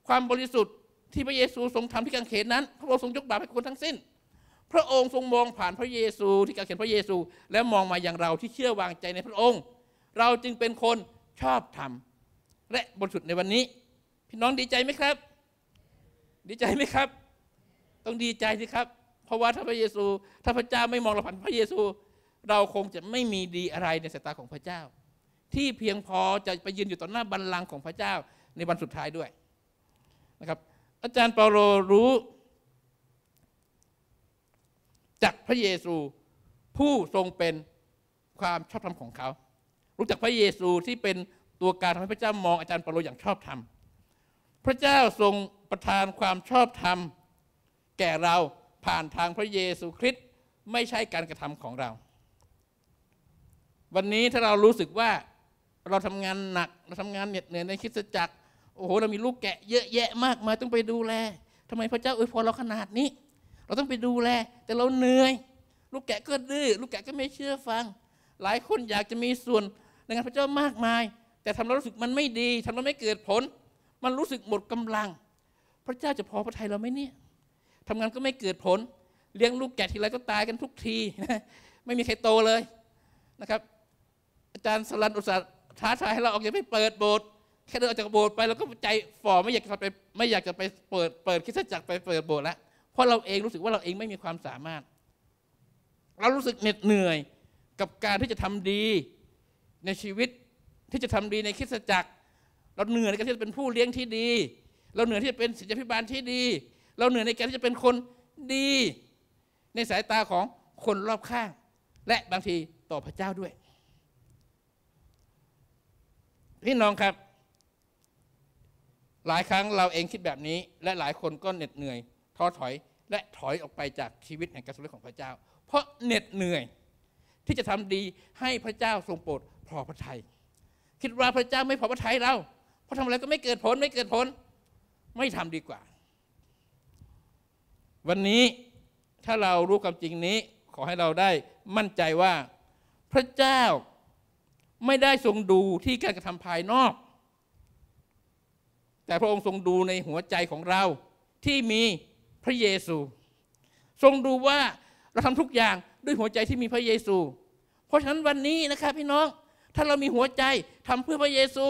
ความบริสุทธิ์ที่พระเยซูทรงทำที่กางเขนนั้น พระองค์ทรงยกบาปให้คนทั้งสิ้นพระองค์ทรงมองผ่านพระเยซู ที่กางเขนพระเยซู และมองมาอย่างเราที่เชื่อวางใจในพระองค์ เราจึงเป็นคนชอบธรรมและบทสุดในวันนี้ พี่น้องดีใจไหมครับ ดีใจไหมครับ ต้องดีใจสิครับ เพราะว่าถ้าพระเยซู ถ้าพระเจ้าไม่มองเราผ่านพระเยซู เราคงจะไม่มีดีอะไรในสายตาของพระเจ้า ที่เพียงพอจะไปยืนอยู่ต่อหน้าบัลลังก์ของพระเจ้าในวันสุดท้ายด้วยนะครับ อาจารย์เปาโลรู้จากพระเยซูผู้ทรงเป็นความชอบธรรมของเขา รู้จักพระเยซูที่เป็นตัวการทำให้พระเจ้ามองอาจารย์เปาโลอย่างชอบธรรม พระเจ้าทรงประทานความชอบธรรม แก่เราผ่านทางพระเยซูคริสต์ไม่ใช่การกระทำของเรา วันนี้ถ้าเรารู้สึกว่าเราทำงานหนักเราทำงานเหน็ดเหนื่อยในคิิสจักรโอ้โหเรามีลูกแกะเยอะแยะมากมายต้องไปดูแล ทำไมพระเจ้าอวยพรเราขนาดนี้เราต้องไปดูแล แต่เราเหนื่อย ลูกแกะก็ดื้อลูกแกะก็ไม่เชื่อฟัง หลายคนอยากจะมีส่วนในงานพระเจ้ามากมาย แต่ทำแล้วรู้สึกมันไม่ดีทำแล้วไม่เกิดผล มันรู้สึกหมดกำลัง พระเจ้าจะพอพระทัยเราไหมเนี่ยทำงานก็ไม่เกิดผล เลี้ยงลูกแกะทีไรก็ตายกันทุกที ไม่มีใครโตเลยนะครับ อาจารย์สลันอุตสาห์ท้าทายให้เราออกจากไปเปิดโบสถ์แค่เดินออกจากโบสถ์ไปเราก็ใจฝ่อไม่อยากจะไปไม่อยากจะไปเปิดเปิดคิดะจักไปเปิดโบสถ์แล้วเพราะเราเองรู้สึกว่าเราเองไม่มีความสามารถ เรารู้สึกเหน็ดเหนื่อยกับการที่จะทำดีในชีวิตที่จะทำดีในคิสตจักร เราเหนื่อยในการที่จะเป็นผู้เลี้ยงที่ดี เราเหนื่อยที่จะเป็นศิษยพิบาลที่ดี เราเหนื่อยในการที่จะเป็นคนดี ในสายตาของคนรอบข้าง และบางทีต่อพระเจ้าด้วยพี่น้องครับ หลายครั้งเราเองคิดแบบนี้ และหลายคนก็เหน็ดเหนื่อยท้อถอยและถอยออกไปจากชีวิตแห่งการทรงของพระเจ้า เพราะเหน็ดเหนื่อยที่จะทำดีให้พระเจ้าทรงโปรดพอพระทยัยคิดว่าพระเจ้าไม่พอพระทัยเราเพราะทำอะไรก็ไม่เกิดผลไม่เกิดผลไม่ทำดีกว่า วันนี้ถ้าเรารู้ความจริงนี้ ขอให้เราได้มั่นใจว่าพระเจ้าไม่ได้ทรงดูที่การกระทำภายนอก แต่พระองค์ทรงดูในหัวใจของเราที่มีพระเยซู ทรงดูว่าเราทำทุกอย่างด้วยหัวใจที่มีพระเยซู เพราะฉะนั้นวันนี้นะครับพี่น้องถ้าเรามีหัวใจทำเพื่อพระเยซู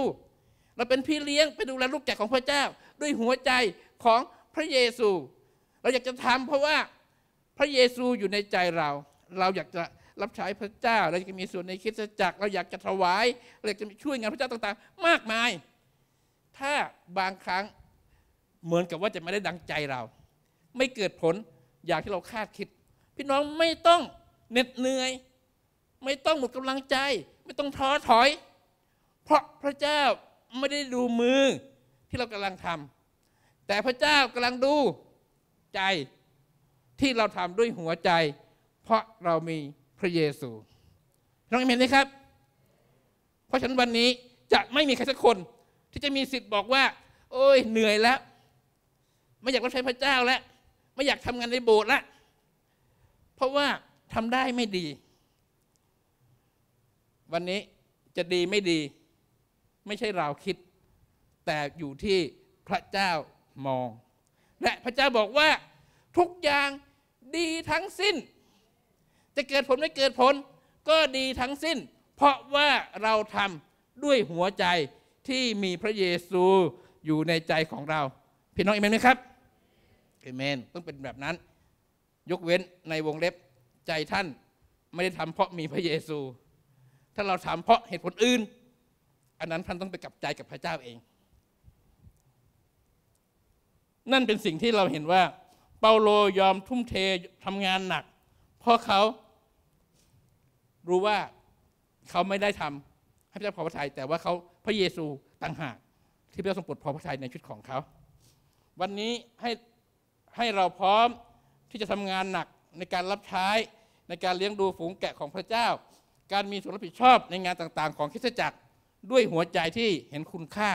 เราเป็นพี่เลี้ยงไปดูแลลูกแกะของพระเจ้า ด้วยหัวใจของพระเยซู เราอยากจะทำ เพราะว่าพระเยซูอยู่ในใจเรา เราอยากจะรับใช้พระเจ้าเราอยากจะมีส่วนในคิดจักร เราอยากจะถวาย เราอยากจะช่วยงานพระเจ้าต่าง ๆ มากมาย ถ้าบางครั้งเหมือนกับว่าจะไม่ได้ดังใจเราไม่เกิดผลอย่างที่เราคาดคิด พี่น้องไม่ต้องเหน็ดเหนื่อย ไม่ต้องหมดกำลังใจ ไม่ต้องท้อถอย เพราะพระเจ้าไม่ได้ดูมือที่เรากำลังทำแต่พระเจ้ากำลังดูใจที่เราทำด้วยหัวใจ เพราะเรามีพระเยซูน้องเห็นไหมครับ เพราะฉันวันนี้จะไม่มีใครสักคนที่จะมีสิทธิ์บอกว่า โอ้ยเหนื่อยแล้ว ไม่อยากรับใช้พระเจ้าแล้วไม่อยากทำงานในโบสถ์ละเพราะว่าทำได้ไม่ดี วันนี้จะดีไม่ดี ไม่ใช่เราคิด แต่อยู่ที่พระเจ้ามอง และพระเจ้าบอกว่า ทุกอย่างดีทั้งสิ้น จะเกิดผลไม่เกิดผล ก็ดีทั้งสิ้น เพราะว่าเราทำด้วยหัวใจที่มีพระเยซูอยู่ในใจของเราพี่น้องเอเมนไหมครับเอเมนต้องเป็นแบบนั้นยกเว้นในวงเล็บใจท่าน ไม่ได้ทำเพราะมีพระเยซู ถ้าเราทำเพราะเหตุผลอื่น อันนั้นท่านต้องไปกลับใจกับพระเจ้าเอง นั่นเป็นสิ่งที่เราเห็นว่า เปาโลยอมทุ่มเททำงานหนัก เพราะเขารู้ว่าเขาไม่ได้ทำ ให้พระเจ้าพอพระทัยแต่ว่าเขาพระเยซูต่างหากที่พระเจ้าทรงปลดพอพระทัยในชุดของเขา วันนี้ให้ให้เราพร้อมที่จะทำงานหนักในการรับใช้ในการเลี้ยงดูฝูงแกะของพระเจ้า การมีส่วนรับผิดชอบในงานต่าง ๆ ของคริสตจักรด้วยหัวใจที่เห็นคุณค่า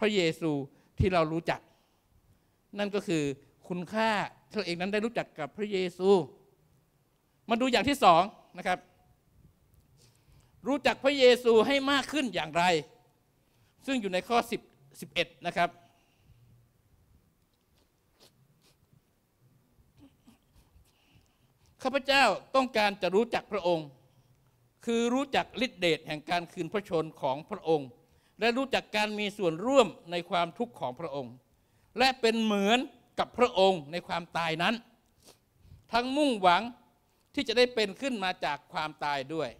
พระเยซูที่เรารู้จัก นั่นก็คือคุณค่าเราเองนั้นได้รู้จักกับพระเยซู มาดูอย่างที่สองนะครับ รู้จักพระเยซูให้มากขึ้นอย่างไร ซึ่งอยู่ในข้อ10 11นะครับข้าพเจ้าต้องการจะรู้จักพระองค์ คือรู้จักฤทธิเดชแห่งการคืนพระชนของพระองค์ และรู้จักการมีส่วนร่วมในความทุกข์ของพระองค์ และเป็นเหมือนกับพระองค์ในความตายนั้น ทั้งมุ่งหวังที่จะได้เป็นขึ้นมาจากความตายด้วย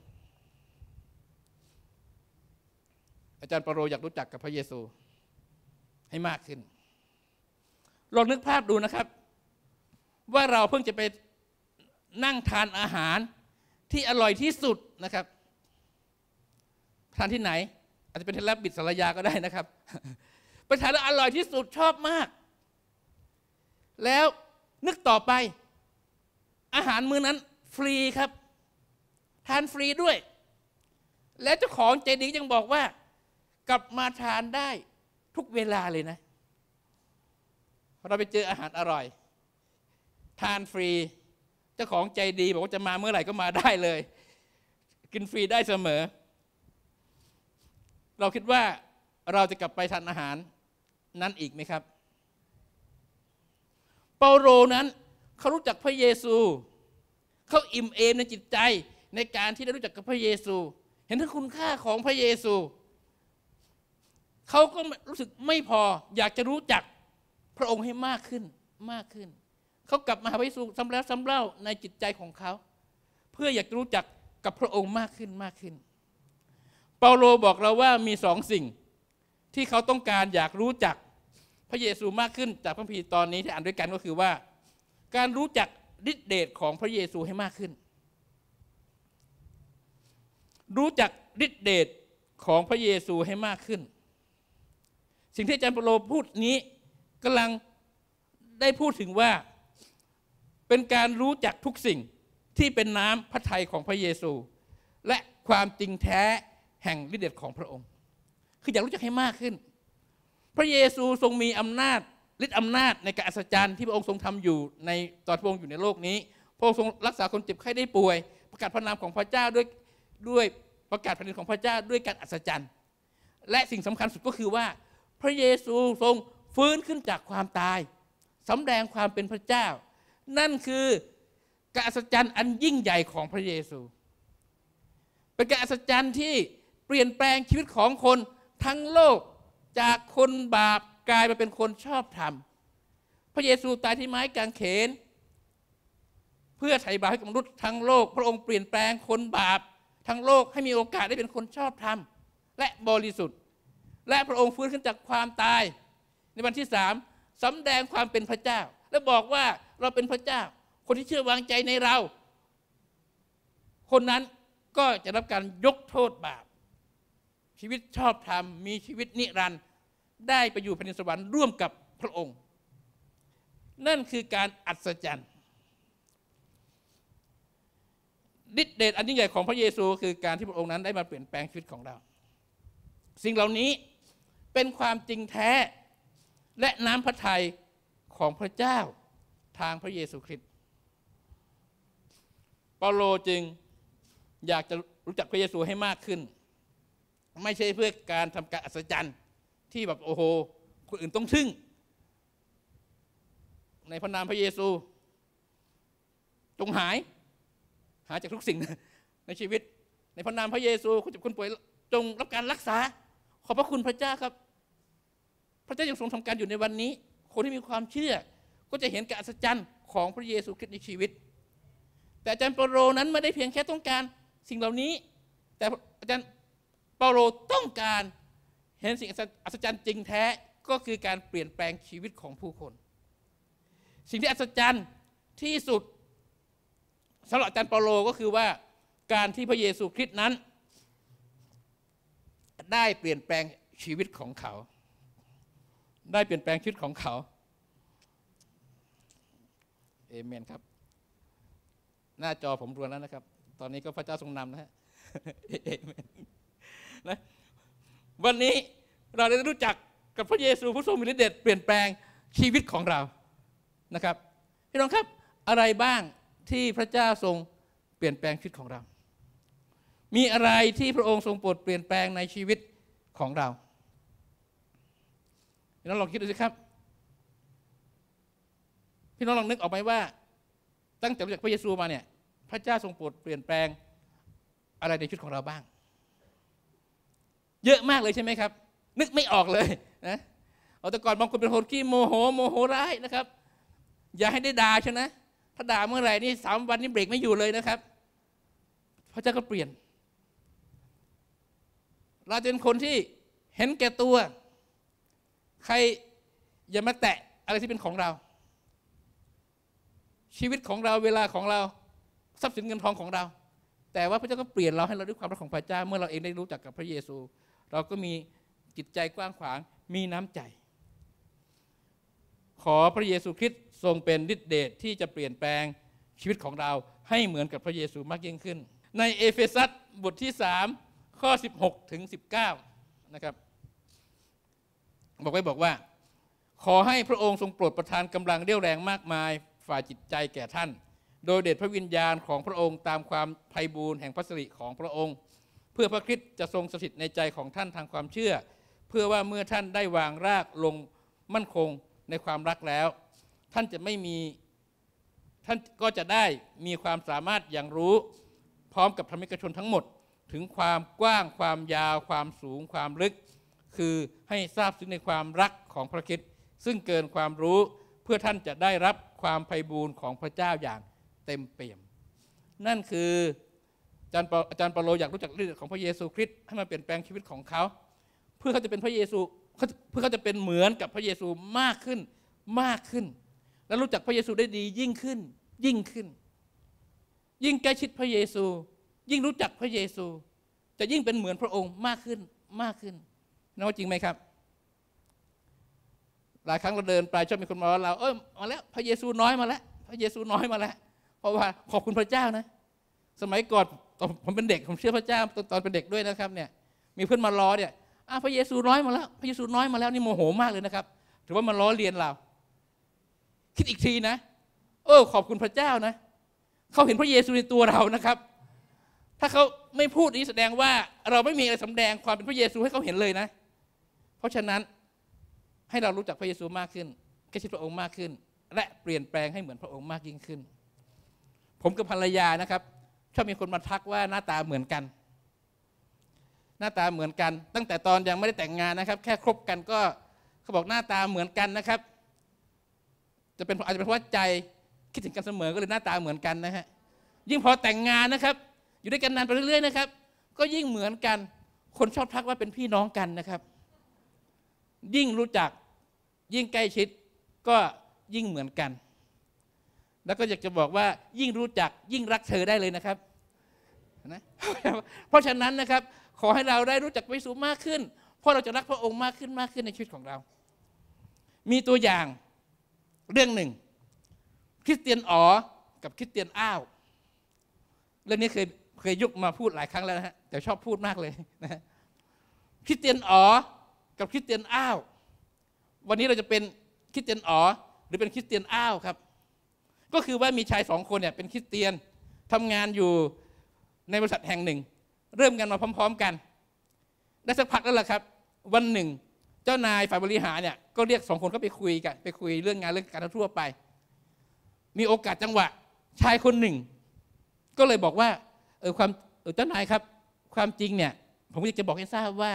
อาจารย์ปรโรอยากรู้จักกับพระเยซูให้มากขึ้น ลองนึกภาพดูนะครับว่าเราเพิ่งจะไปนั่งทานอาหารที่อร่อยที่สุดนะครับ ทานที่ไหน อาจจะเป็นเทลบิดสารยาก็ได้นะครับไปทานแล้วอร่อยที่สุดชอบมาก แล้วนึกต่อไป อาหารมื้อนั้น ฟรีครับ ทานฟรีด้วย และเจ้าของใจดียังบอกว่า กลับมาทานได้ทุกเวลาเลยนะเราไปเจออาหารอร่อย ทานฟรีจ้าของใจดีบอกว่าจะมาเมื่อไหร่ก็มาได้เลย กินฟรีได้เสมอ เราคิดว่าเราจะกลับไปทานอาหารนั้นอีกไหมครับ เปาโลนั้นเขารู้จักพระเยซู เขาอิ่มเอมในจิตใจในการที่ได้รู้จักกับพระเยซู เห็นถึงคุณค่าของพระเยซู เขาก็รู้สึกไม่พออยากจะรู้จักพระองค์ให้มากขึ้นมากขึ้นเขากลับมาหาพระเยซูซ้ำแล้วซ้ำเล่าในจิตใจของเขา เพื่ออยากรู้จักกับพระองค์มากขึ้นมากขึ้น เปาโลบอกเราว่ามีสองสิ่งที่เขาต้องการอยากรู้จักพระเยซูมากขึ้นจากพระพีตอนนี้ที่อ่านด้วยกันก็คือว่า การรู้จักฤทธิเดชของพระเยซูให้มากขึ้น รู้จักฤทธิเดชของพระเยซูให้มากขึ้น สิ่งที่อาจารย์เปาโลพูดนี้กำลังได้พูดถึงว่าเป็นการรู้จักทุกสิ่งที่เป็นน้ำพระทัยของพระเยซู และความจริงแท้แห่งฤทธิ์เดชของพระองค์ คืออยากรู้จักให้มากขึ้น พระเยซูทรงมีอำนาจฤทธิ์อำนาจในการอัศจรรย์ที่พระองค์ทรงทำอยู่ในตอนพระองค์อยู่ในโลกนี้ พระองค์ทรงรักษาคนเจ็บไข้ได้ป่วย ประกาศพระนามของพระเจ้าด้วยด้วยประกาศพระนามของพระเจ้าด้วยการอัศจรรย์ และสิ่งสำคัญสุดก็คือว่า พระเยซูทรงฟื้นขึ้นจากความตายสำแดงความเป็นพระเจ้านั่นคือการอัศจรรย์อันยิ่งใหญ่ของพระเยซูเป็นการอัศจรรย์ที่เปลี่ยนแปลงชีวิตของคนทั้งโลกจากคนบาปกลายมาเป็นคนชอบธรรม พระเยซูตายที่ไม้กางเขน เพื่อไถ่บาปให้กับมนุษย์ทั้งโลก พระองค์เปลี่ยนแปลงคนบาป ทั้งโลกให้มีโอกาสได้เป็นคนชอบธรรม และบริสุทธิ์ และพระองค์ฟื้นขึ้นจากความตาย ในวันที่สามสำแดงความเป็นพระเจ้าและบอกว่าเราเป็นพระเจ้าคนที่เชื่อวางใจในเรา คนนั้นก็จะรับการยกโทษบาปชีวิตชอบธรรม มีชีวิตนิรันดร์ได้ไปอยู่แผ่นดินสวรรค์ร่วมกับพระองค์ นั่นคือการอัศจรรย์ฤทธิเดชอันยิ่งใหญ่ของพระเยซู คือการที่พระองค์นั้นได้มาเปลี่ยนแปลงชีวิตของเรา สิ่งเหล่านี้เป็นความจริงแท้และน้ำพระทัยของพระเจ้าทางพระเยซูคริสต์เปาโลจึงอยากจะรู้จักพระเยซูให้มากขึ้น ไม่ใช่เพื่อการทำการอัศจรรย์ ที่แบบโอ้โหคนอื่นต้องทึ่ง ในพระนามพระเยซู จงหาย หายจากทุกสิ่งในชีวิต ในพระนามพระเยซูคุณจะคคนป่วยจงรับการรักษา ขอบพระคุณพระเจ้าครับ พระเจ้ายังทรงทำการอยู่ในวันนี้คนที่มีความเชื่อก็จะเห็นการอัศจรรย์ของพระเยซูคริสต์ในชีวิต แต่อาจารย์เปโรนั้นไม่ได้เพียงแค่ต้องการสิ่งเหล่านี้ แต่อาจารย์เปโรต้องการเห็นสิ่งอัศจรรย์จริงแท้ก็คือการเปลี่ยนแปลงชีวิตของผู้คน สิ่งที่อัศจรรย์ที่สุดสำหรับอาจารย์เปโลก็คือว่าการที่พระเยซูคริสต์นั้น ได้เปลี่ยนแปลงชีวิตของเขาได้เปลี่ยนแปลงชีวิตของเขา เอเมนครับ หน้าจอผมรวนแล้วนะครับ ตอนนี้ก็พระเจ้าทรงนำนะฮะเอเมนนะวันนี้เราได้รู้จักกับพระเยซูผู้ทรงมีฤทธิ์เดชเปลี่ยนแปลงชีวิตของเรา นะครับพี่น้องครับ อะไรบ้างที่พระเจ้าทรงเปลี่ยนแปลงชีวิตของเรา มีอะไรที่พระองค์ทรงโปรดเปลี่ยนแปลงในชีวิตของเราพี่น้องลองคิดดูสิครับ พี่น้องลองนึกออกไหมว่า ตั้งแต่รู้จักพระเยซูมาเนี่ย พระเจ้าทรงโปรดเปลี่ยนแปลง อะไรในชีวิตของเราบ้าง เยอะมากเลยใช่ไหมครับ นึกไม่ออกเลยนะเอาแต่ก่อนบางคนเป็นคนขี้โมโหโมโหร้ายนะครับ อย่าให้ได้ด่าใช่นะถ้าด่าเมื่อไหร่นี่สามวันนี้เบรกไม่อยู่เลยนะครับ พระเจ้าก็เปลี่ยนเราเป็นคนที่เห็นแก่ตัวใครอย่ามาแตะอะไรที่เป็นของเรา ชีวิตของเราเวลาของเราทรัพย์สินเงินทองของเรา แต่ว่าพระเจ้าก็เปลี่ยนเราให้เราด้วยความรักของพระเจ้าเมื่อเราเองได้รู้จักกับพระเยซู เราก็มีจิตใจกว้างขวางมีน้ำใจ ขอพระเยซูคริสต์ทรงเป็นฤทธิเดชที่จะเปลี่ยนแปลงชีวิตของเราให้เหมือนกับพระเยซูมากยิ่งขึ้น ในเอเฟซัสบทที่ 3 ข้อ16ถึง19นะครับบอกไว้บอกว่า ขอให้พระองค์ทรงโปรดประทานกำลังเรี่ยวแรงมากมาย ฝ่ายจิตใจแก่ท่าน โดยเดชพระวิญญาณของพระองค์ตามความไพ่บูรณ์แห่งพระสิริของพระองค์ เพื่อพระคริสต์จะทรงสถิตในใจของท่านทางความเชื่อ เพื่อว่าเมื่อท่านได้วางรากลงมั่นคงในความรักแล้ว ท่านจะไม่มีท่านก็จะได้มีความสามารถอย่างรู้ พร้อมกับธรรมิกชนทั้งหมดถึงความกว้างความยาวความสูงความลึกคือให้ทราบถึงในความรักของพระคิดซึ่งเกินความรู้เพื่อท่านจะได้รับความไพบูรณ์ของพระเจ้าอย่างเต็มเปี่ยม นั่นคือ อาจารย์อาจารย์ปโล อยากรู้จักเรื่องของพระเยซูคริสต์ให้มันเปลี่ยนแปลงชีวิตของเขา เพื่อเขาจะเป็นพระเยซูเพื่อเขาจะเป็นเหมือนกับพระเยซูมากขึ้นมากขึ้น และรู้จักพระเยซูได้ดียิ่งขึ้นยิ่งขึ้น ยิ่งใกล้ชิดพระเยซู ยิ่งรู้จักพระเยซู จะยิ่งเป็นเหมือนพระองค์มากขึ้นมากขึ้นนั่นว่าจริงไหมครับ หลายครั้งเราเดินไปชอบมีคนมาว่าเรา เออมาแล้ว พระเยซูน้อยมาแล้ว พระเยซูน้อยมาแล้ว เพราะว่า ขอบคุณพระเจ้านะ สมัยก่อนตอนผมเป็นเด็กผมเชื่อพระเจ้าตอนตอนเป็นเด็กด้วยนะครับเนี่ย มีเพื่อนมาล้อเนี่ยอ้าพระเยซูน้อยมาแล้ว พระเยซูน้อยมาแล้วนี่โมโหมากเลยนะครับถือว่ามาล้อเรียนเรา คิดอีกทีนะ เออขอบคุณพระเจ้านะ เขาเห็นพระเยซูในตัวเรานะครับ ถ้าเขาไม่พูดนี้แสดงว่า เราไม่มีอะไรสำแดงความเป็นพระเยซูให้เขาเห็นเลยนะเพราะฉะนั้นให้เรารู้จักพระเยซูมากขึ้นใกล้ชิดพระองค์มากขึ้น และเปลี่ยนแปลงให้เหมือนพระองค์มากยิ่งขึ้น ผมกับภรรยานะครับ ชอบมีคนมาทักว่าหน้าตาเหมือนกัน หน้าตาเหมือนกัน ตั้งแต่ตอนยังไม่ได้แต่งงานนะครับ แค่คบกันก็ เขาบอกหน้าตาเหมือนกันนะครับ จะเป็นอาจจะเป็นเพราะใจ คิดถึงกันเสมอก็เลยหน้าตาเหมือนกันนะฮะ ยิ่งพอแต่งงานนะครับ อยู่ด้วยกันนานไปเรื่อย ๆนะครับ ก็ยิ่งเหมือนกัน คนชอบทักว่าเป็นพี่น้องกันนะครับยิ่งรู้จักยิ่งใกล้ชิดก็ยิ่งเหมือนกัน แล้วก็อยากจะบอกว่ายิ่งรู้จัก ยิ่งรักเธอได้เลยนะครับนะเพราะฉะนั้นนะครับ ขอให้เราได้รู้จักพระเยซูมากขึ้น เพราะเราจะรักพระองค์มากขึ้นมากขึ้นในชีวิตของเรา มีตัวอย่างเรื่องหนึ่ง คริสเตียนอ๋อ กับคริสเตียนอ้าว เรื่องนี้เคยเคยยุกมาพูดหลายครั้งแล้วนะฮะแต่ชอบพูดมากเลยนะคริสเตียนอ๋อกับคริสเตียนอ้าว วันนี้เราจะเป็นคริสเตียนอ๋อหรือเป็นคริสเตียนอ้าวครับ ก็คือว่ามีชายสองคนเนี่ย เป็นคริสเตียนทำงานอยู่ในบริษัทแห่งหนึ่ง เริ่มกันมาพร้อมๆกันได้สักพักแล้วล่ะครับ วันหนึ่ง เจ้านายฝ่ายบริหารเนี่ย ก็เรียกสองคนเ้าไปคุยกัน ไปคุยเรื่องงานเรื่องการทั่วไป มีโอกาสจังหวะชายคนหนึ่ง ก็เลยบอกว่าเออความเออเจ้านายครับความจริงเนี่ย ผมอยากจะบอกให้ทราบว่า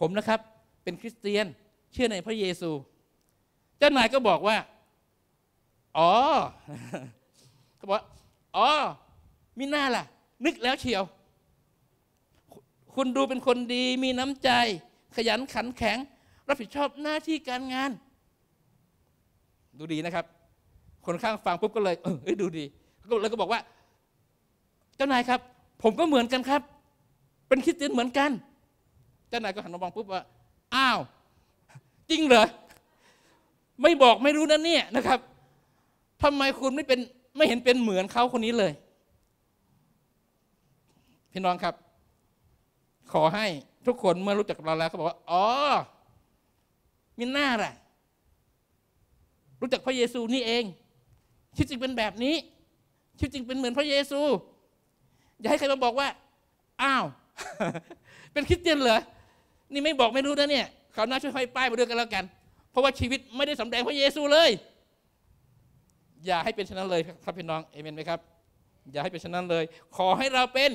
ผมนะครับเป็นคริสเตียน เชื่อในพระเยซูเจ้านายก็บอกว่า อ๋อก็บอกอ๋อ มีหน้าล่ะ นึกแล้วเชียว คุณดูเป็นคนดีมีน้ำใจ ขยันขันแข็ง รับผิดชอบหน้าที่การงาน ดูดีนะครับ คนข้างฟังปุ๊บก็เลยเออดูดี แล้วก็บอกว่า เจ้านายครับผมก็เหมือนกันครับ เป็นคริสเตียนเหมือนกัน เจ้านายก็หันมามองปุ๊บว่าอ้าว จริงเหรอ ไม่บอกไม่รู้นะเนี่ยนะครับ ทำไมคุณไม่เป็นไม่เห็นเป็นเหมือนเขาคนนี้เลยพี่น้องครับ ขอให้ทุกคนเมื่อรู้จักเราแล้วเขาบอกว่าอ๋อมีหน้าละรู้จักพระเยซูนี่เองชีวิตจริงเป็นแบบนี้ชีวิตจริงเป็นเหมือนพระเยซูอย่าให้ใครมาบอกว่าอ้าวเป็นคริสเตียนเหรอนี่ไม่บอกไม่รู้นะเนี่ยเขาหน้าช่วยค่อยป้ายมาด้วยกันแล้วกัน เพราะว่าชีวิตไม่ได้สำแดงพระเยซูเลย อย่าให้เป็นเช่นนั้นเลยครับพี่น้องเอเมนไหมครับ อย่าให้เป็นเช่นนั้นเลย ขอให้เราเป็น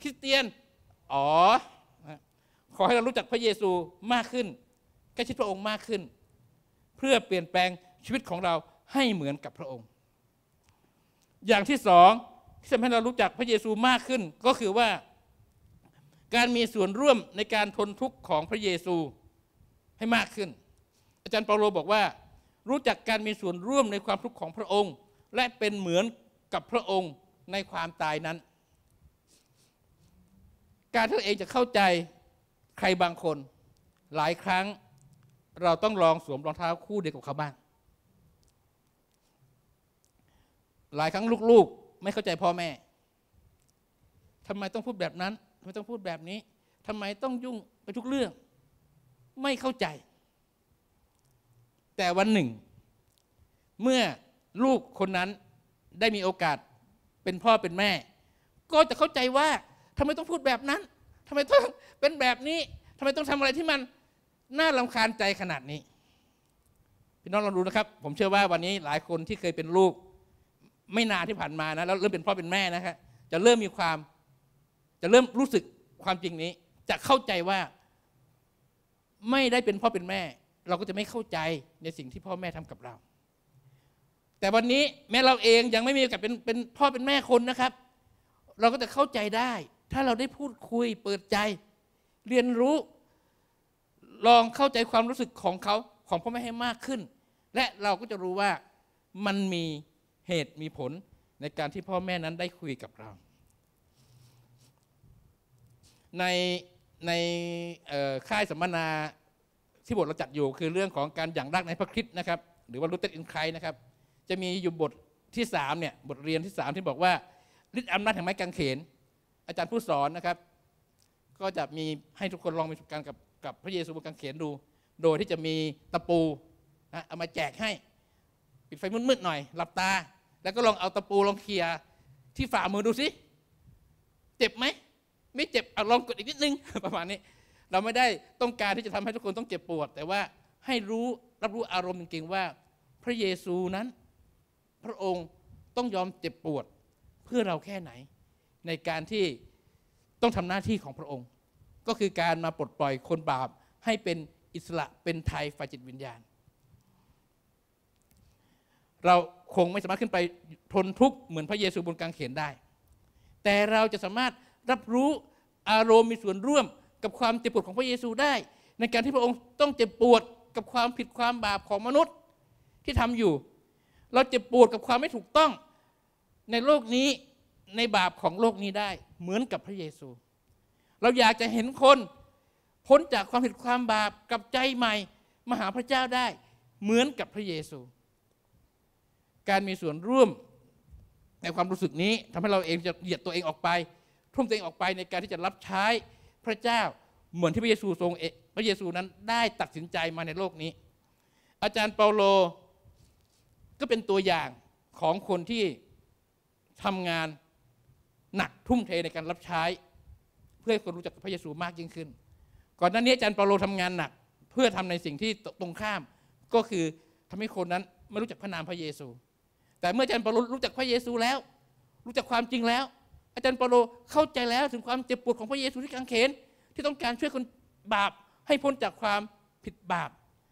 คริสเตียน อ๋อขอให้เรารู้จักพระเยซูมากขึ้นใกล้ชิดพระองค์มากขึ้น เพื่อเปลี่ยนแปลงชีวิตของเราให้เหมือนกับพระองค์ อย่างที่สองที่ทำให้เรารู้จักพระเยซูมากขึ้นก็คือว่าการมีส่วนร่วมในการทนทุกข์ของพระเยซูให้มากขึ้น อาจารย์เปาโลบอกว่า รู้จักการมีส่วนร่วมในความทุกข์ของพระองค์ และเป็นเหมือนกับพระองค์ในความตายนั้น การที่เราเองจะเข้าใจใครบางคน หลายครั้งเราต้องลองสวมรองเท้าคู่เดียวกับเขาบ้าง หลายครั้งลูกๆไม่เข้าใจพ่อแม่ทำไมต้องพูดแบบนั้นทำไมต้องพูดแบบนี้ ทำไมต้องยุ่งไปทุกเรื่อง ไม่เข้าใจ แต่วันหนึ่ง เมื่อลูกคนนั้นได้มีโอกาสเป็นพ่อเป็นแม่ ก็จะเข้าใจว่าทำไมต้องพูดแบบนั้นทำไมต้องเป็นแบบนี้ทำไมต้องทำอะไรที่มัน น่าลำคาญใจขนาดนี้ พี่น้องลองดูนะครับ ผมเชื่อว่าวันนี้หลายคนที่เคยเป็นลูกไม่นานที่ผ่านมานะ แล้วเริ่มเป็นพ่อเป็นแม่นะครับ จะเริ่มมีความจะเริ่มรู้สึกความจริงนี้จะเข้าใจว่าไม่ได้เป็นพ่อเป็นแม่ เราก็จะไม่เข้าใจในสิ่งที่พ่อแม่ทำกับเรา แต่วันนี้แม้เราเองยังไม่มีโอกาสเป็นเป็นพ่อเป็นแม่คนนะครับ เราก็จะเข้าใจได้ ถ้าเราได้พูดคุยเปิดใจ เรียนรู้ลองเข้าใจความรู้สึกของเขาของพ่อแม่ให้มากขึ้น และเราก็จะรู้ว่ามันมีเหตุมีผลในการที่พ่อแม่นั้นได้คุยกับเราในในค่ายสัมมนาที่บทเราจัดอยู่คือเรื่องของการอย่างรักในพระคริสต์นะครับ หรือว่ารูเตตอินไครนะครับ จะมีอยู่บทที่3เนี่ยบทเรียนที่ 3 ที่บอกว่าฤทธิอำนาจแห่งไม้กางเขน อาจารย์ผู้สอนนะครับ ก็จะมีให้ทุกคนลองมีประสบการณ์กับกับพระเยซูบนกางเขนดู โดยที่จะมีตะปูนะเอามาแจกให้ ปิดไฟมืดๆหน่อยหลับตา แล้วก็ลองเอาตะปูลองเคลียที่ฝ่ามือดูสิเจ็บไหมไม่เจ็บเอาลองกดอีกนิดนึงประมาณนี้เราไม่ได้ต้องการที่จะทำให้ทุกคนต้องเจ็บปวด แต่ว่าให้รู้รับรู้อารมณ์จริงๆว่า พระเยซูนั้น พระองค์ต้องยอมเจ็บปวดเพื่อเราแค่ไหน ในการที่ต้องทำหน้าที่ของพระองค์ ก็คือการมาปลดปล่อยคนบาปให้เป็นอิสระเป็นไทยฝ่ายจิตวิญญาณ เราคงไม่สามารถขึ้นไปทนทุกข์ เหมือนพระเยซูบนกางเขนได้ แต่เราจะสามารถรับรู้อารมณ์มีส่วนร่วมกับความเจ็บปวดของพระเยซูได้ ในการที่พระองค์ต้องเจ็บปวดกับความผิดความบาปของมนุษย์ที่ทำอยู่ เราเจ็บปวดกับความไม่ถูกต้องในโลกนี้ในบาปของโลกนี้ได้ เหมือนกับพระเยซู เราอยากจะเห็นคน พ้นจากความผิดความบาปกับใจใหม่มาหาพระเจ้าได้ เหมือนกับพระเยซู การมีส่วนร่วมในความรู้สึกนี้ทำให้เราเองจะเหยียดตัวเองออกไปทุ่มเทออกไปในการที่จะรับใช้พระเจ้าเหมือนที่พระเยซู ทรงเอ พระเยซูนั้นได้ตัดสินใจมาในโลกนี้ อาจารย์เปาโลก็เป็นตัวอย่างของคนที่ทำงานหนักทุ่มเทในการรับใช้ เพื่อให้คนรู้จักพระเยซูมากยิ่งขึ้น ก่อนหน้านี้อาจารย์เปาโลทำงานหนักเพื่อทำในสิ่งที่ตรงข้าม ก็คือทำให้คนนั้นไม่รู้จักพระนามพระเยซู แต่เมื่ออาจารย์เปาโลรู้จักพระเยซูแล้ว รู้จักความจริงแล้วอาจารย์เปาโลเข้าใจแล้วถึงความเจ็บปวดของพระเยซูที่กังเขนที่ต้องการช่วยคนบาปให้พ้นจากความผิดบาป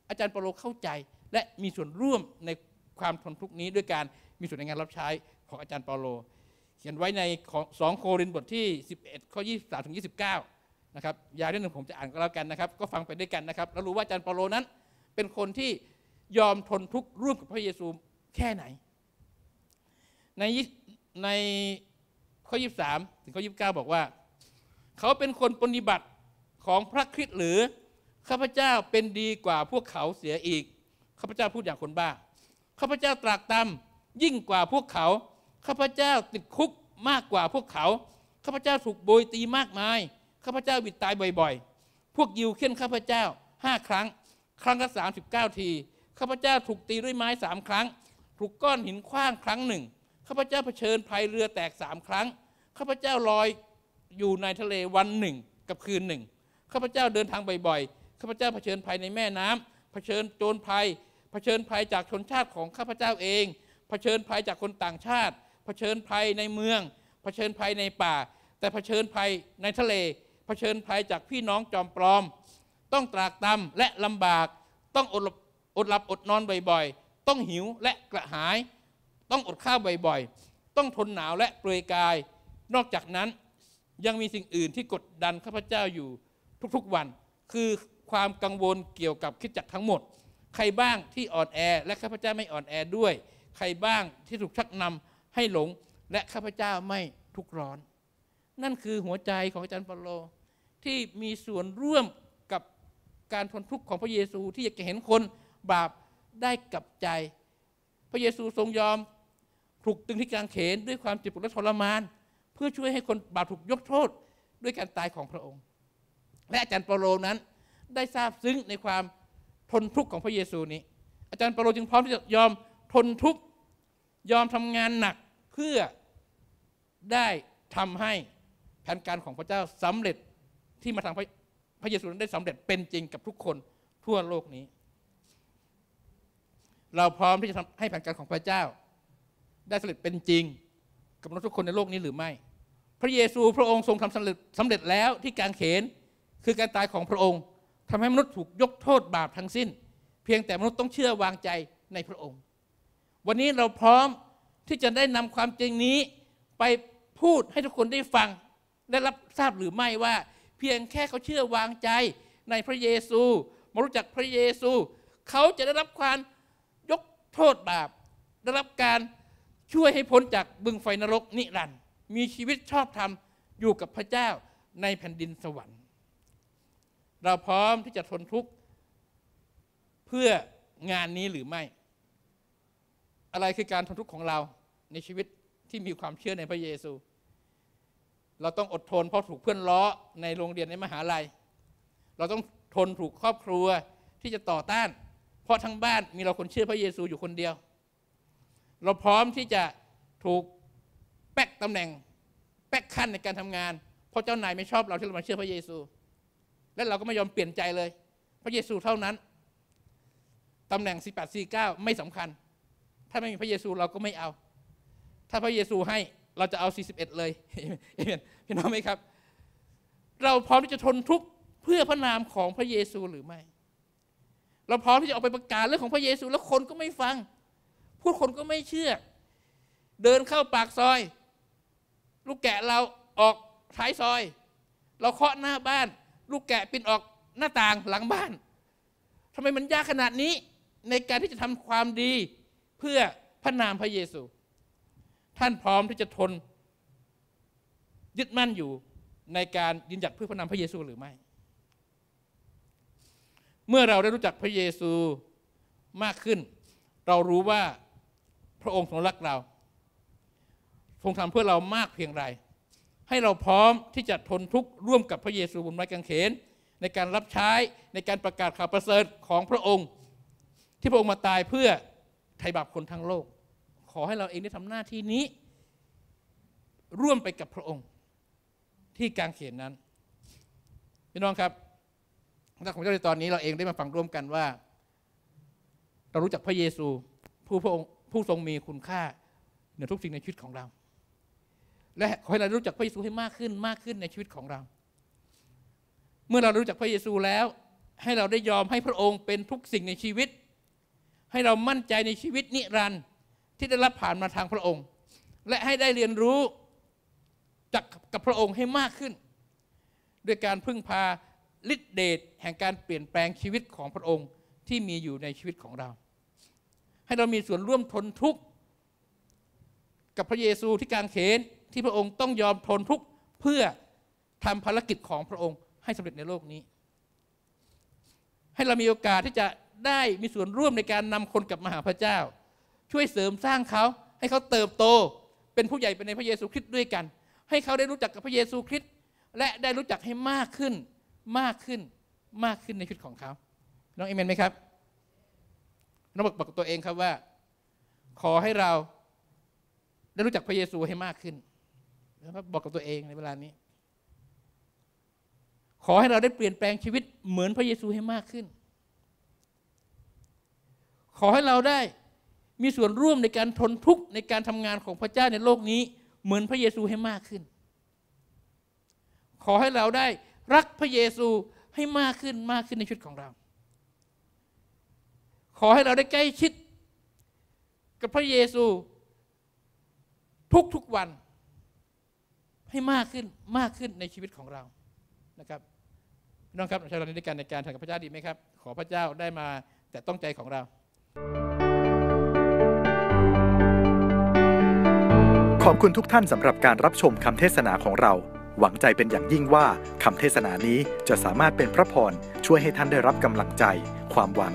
อาจารย์เปาโลเข้าใจและมีส่วนร่วมในความทนทุกข์นี้ด้วยการมีส่วนในงานรับใช้ของอาจารย์เปาโล เขียนไว้ในสองโครินธ์บทที่ 11ข้อ 23 ถึง 29นะครับยาวเรืหนึ่งผมจะอ่านก็แล้วกันนะครับ ก็ฟังไปด้วยกันนะครับแล้วรู้ว่าอาจารย์เปาโลนั้น เป็นคนที่ยอมทนทุกข์ร่วมกับพระเยซูแค่ไหน ในในข้อ23ถึงข้อ29 บอกว่า เขาเป็นคนปฏิบัติของพระคริสต์หรือข้าพเจ้าเป็นดีกว่าพวกเขาเสียอีกข้าพเจ้าพูดอย่างคนบ้าข้าพเจ้าตรากตำยิ่งกว่าพวกเขาข้าพเจ้าติด คุกมากกว่าพวกเขาข้าพเจ้าถูกโบยตีมากมายข้าพเจ้าบิดตายบ่อยๆ พวกยิวเข้นข้าพเจ้าห้าครั้ง ครั้งละสามสิบเก้าทีข้าพเจ้าถูกตีด้วยไม้สามครั้ง ถูกก้อนหินคว้างครั้งหนึ่งข้าพเจ้าเผชิญภัยเรือแตกสามครั้ง ข้าพเจ้าลอยอยู่ในทะเลวันหนึ่ง กับคืนหนึ่ง ข้าพเจ้าเดินทางบ่อยๆ ข้าพเจ้าเผชิญภัยในแม่น้ำเผชิญโจรภัย เผชิญภัยจากชนชาติของข้าพเจ้าเอง เผชิญภัยจากคนต่างชาติ เผชิญภัยในเมือง เผชิญภัยในป่า แต่เผชิญภัยในทะเล เผชิญภัยจากพี่น้องจอมปลอม ต้องตรากตำและลำบาก ต้องอดอดหลับอดนอนบ่อยๆ ต้องหิวและกระหายต้องอดข้าวบ่อยๆ ต้องทนหนาวและเปลือยกาย นอกจากนั้นยังมีสิ่งอื่นที่กดดันข้าพเจ้าอยู่ทุกๆวัน คือความกังวลเกี่ยวกับคิดจักทั้งหมด ใครบ้างที่อ่อนแอและข้าพเจ้าไม่อ่อนแอด้วย ใครบ้างที่ถูกชักนำให้หลงและข้าพเจ้าไม่ทุกร้อน นั่นคือหัวใจของอาจารย์ปาโลที่มีส่วนร่วมกับการทนทุกข์ของพระเยซูที่อยากจะเห็นคนบาปได้กับใจ พระเยซูทรงยอมถูกตึงที่กางเขนด้วยความเจ็บปวดและทรมาน เพื่อช่วยให้คนบาปถูกยกโทษด้วยการตายของพระองค์ และอาจารย์เปโโลนั้นได้ทราบซึ้งในความทนทุกข์ของพระเยซูนี้ อาจารย์เปโโลจึงพร้อมที่จะยอมทนทุกข์ยอมทำงานหนักเพื่อได้ทำให้แผนการของพระเจ้าสำเร็จที่มาทางพระพระเยซูนั้นได้สำเร็จเป็นจริงกับทุกคนทั่วโลกนี้ เราพร้อมที่จะทำให้แผนการของพระเจ้าได้สำเร็จเป็นจริงกับมนุษย์ทุกคนในโลกนี้หรือไม่ พระเยซูพระองค์ทรงทำสำเร็จสำเร็จแล้วที่การเขนคือการตายของพระองค์ ทำให้มนุษย์ถูกยกโทษบาปทั้งสิ้น เพียงแต่มนุษย์ต้องเชื่อวางใจในพระองค์ วันนี้เราพร้อมที่จะได้นำความจริงนี้ไปพูดให้ทุกคนได้ฟัง ได้รับทราบหรือไม่ว่า เพียงแค่เขาเชื่อวางใจในพระเยซูมารู้จักพระเยซู เขาจะได้รับความยกโทษบาป ได้รับการช่วยให้พ้นจากบึงไฟนรกนิรันด์มีชีวิตชอบธรรมอยู่กับพระเจ้าในแผ่นดินสวรรค์ เราพร้อมที่จะทนทุกข์เพื่องานนี้หรือไม่ อะไรคือการทนทุกข์ของเราในชีวิตที่มีความเชื่อในพระเยซู เราต้องอดทนเพราะถูกเพื่อนล้อในโรงเรียนในมหาลัย เราต้องทนถูกครอบครัวที่จะต่อต้าน เพราะทั้งบ้านมีเราคนเชื่อพระเยซูอยู่คนเดียวเราพร้อมที่จะถูกแป๊กตำแหน่งแป๊กขั้นในการทำงาน เพราะเจ้านายไม่ชอบเราที่เรามาเชื่อพระเยซู และเราก็ไม่ยอมเปลี่ยนใจเลย พระเยซูเท่านั้นตำแหน่ง 1 8 49ไม่สำคัญ ถ้าไม่มีพระเยซูเราก็ไม่เอา ถ้าพระเยซูให้เราจะเอา 41 เลยเห็นไหมครับ เราพร้อมที่จะทนทุกข์เพื่อพระนามของพระเยซูหรือไม่ เราพร้อมที่จะออกไปประกาศเรื่องของพระเยซูแล้วคนก็ไม่ฟังทุกคนก็ไม่เชื่อ เดินเข้าปากซอย ลูกแกะเราออกท้ายซอย เราเคาะหน้าบ้าน ลูกแกะปินออกหน้าต่างหลังบ้านทำไมมันยากขนาดนี้ในการที่จะทำความดีเพื่อพระนามพระเยซู ท่านพร้อมที่จะทนยึดมั่นอยู่ในการยืนหยัดเพื่อพระนามพระเยซูหรือไม่เมื่อเราได้รู้จักพระเยซูมากขึ้น เรารู้ว่าพระองค์ทรงรักเรา ทรงทำเพื่อเรามากเพียงไรให้เราพร้อมที่จะทนทุกข์ร่วมกับพระเยซูบนไม้กางเขนในการรับใช้ในการประกาศข่าวประเสริฐของพระองค์ ที่พระองค์มาตายเพื่อไถ่บาปคนทั้งโลก ขอให้เราเองได้ทำหน้าที่นี้ ร่วมไปกับพระองค์ที่กางเขนนั้น พี่น้องครับนักของเจ้าในตอนนี้ เราเองได้มาฟังร่วมกันว่า เรารู้จักพระเยซูผู้พระองค์ผู้ทรงมีคุณค่าเหนือทุกสิ่งในชีวิตของเรา และขอให้เรารู้จักพระเยซูให้มากขึ้นมากขึ้นในชีวิตของเรา เมื่อเรารู้จักพระเยซูแล้ว ให้เราได้ยอมให้พระองค์เป็นทุกสิ่งในชีวิต ให้เรามั่นใจในชีวิตนิรันดร์ที่ได้รับผ่านมาทางพระองค์ และให้ได้เรียนรู้จากกับพระองค์ให้มากขึ้นด้วยการพึ่งพาฤทธิเดชแห่งการเปลี่ยนแปลงชีวิตของพระองค์ที่มีอยู่ในชีวิตของเราให้เรามีส่วนร่วมทนทุกข์กับพระเยซูที่กางเขน ที่พระองค์ต้องยอมทนทุกข์เพื่อทำภารกิจของพระองค์ให้สำเร็จในโลกนี้ ให้เรามีโอกาสที่จะได้มีส่วนร่วมในการนำคนกลับมาหาพระเจ้า ช่วยเสริมสร้างเขา ให้เขาเติบโตเป็นผู้ใหญ่ไปในพระเยซูคริสต์ด้วยกัน ให้เขาได้รู้จักกับพระเยซูคริสต์และได้รู้จักให้มากขึ้นมากขึ้นมากขึ้นในชีวิตของเขาน้องเอเมนไหมครับนราบอกบอกตัวเองครับว่า ขอให้เราได้รู้จักพระเยซูให้มากขึ้นแล้วบอกกับตัวเองในเวลานี้ ขอให้เราได้เปลี่ยนแปลงชีวิตเหมือนพระเยซูให้มากขึ้น ขอให้เราได้มีส่วนร่วมในการทนทุกข์ในการทำงานของพระเจ้าในโลกนี้ เหมือนพระเยซูให้มากขึ้น ขอให้เราได้รักพระเยซูให้มากขึ้นมากขึ้นในชีวิตของเราขอให้เราได้ใกล้ชิดกับพระเยซู ทุกทุกวันให้มากขึ้นมากขึ้นในชีวิตของเรานะครับน้องครับเราใช้เวลานี้ในการในการทำกับพระเจ้าดีไหมครับ ขอพระเจ้าได้มาแต่ต้องใจของเรา ขอบคุณทุกท่านสำหรับการรับชมคำเทศนาของเรา หวังใจเป็นอย่างยิ่งว่าคำเทศนานี้จะสามารถเป็นพระพร ช่วยให้ท่านได้รับกำลังใจความหวัง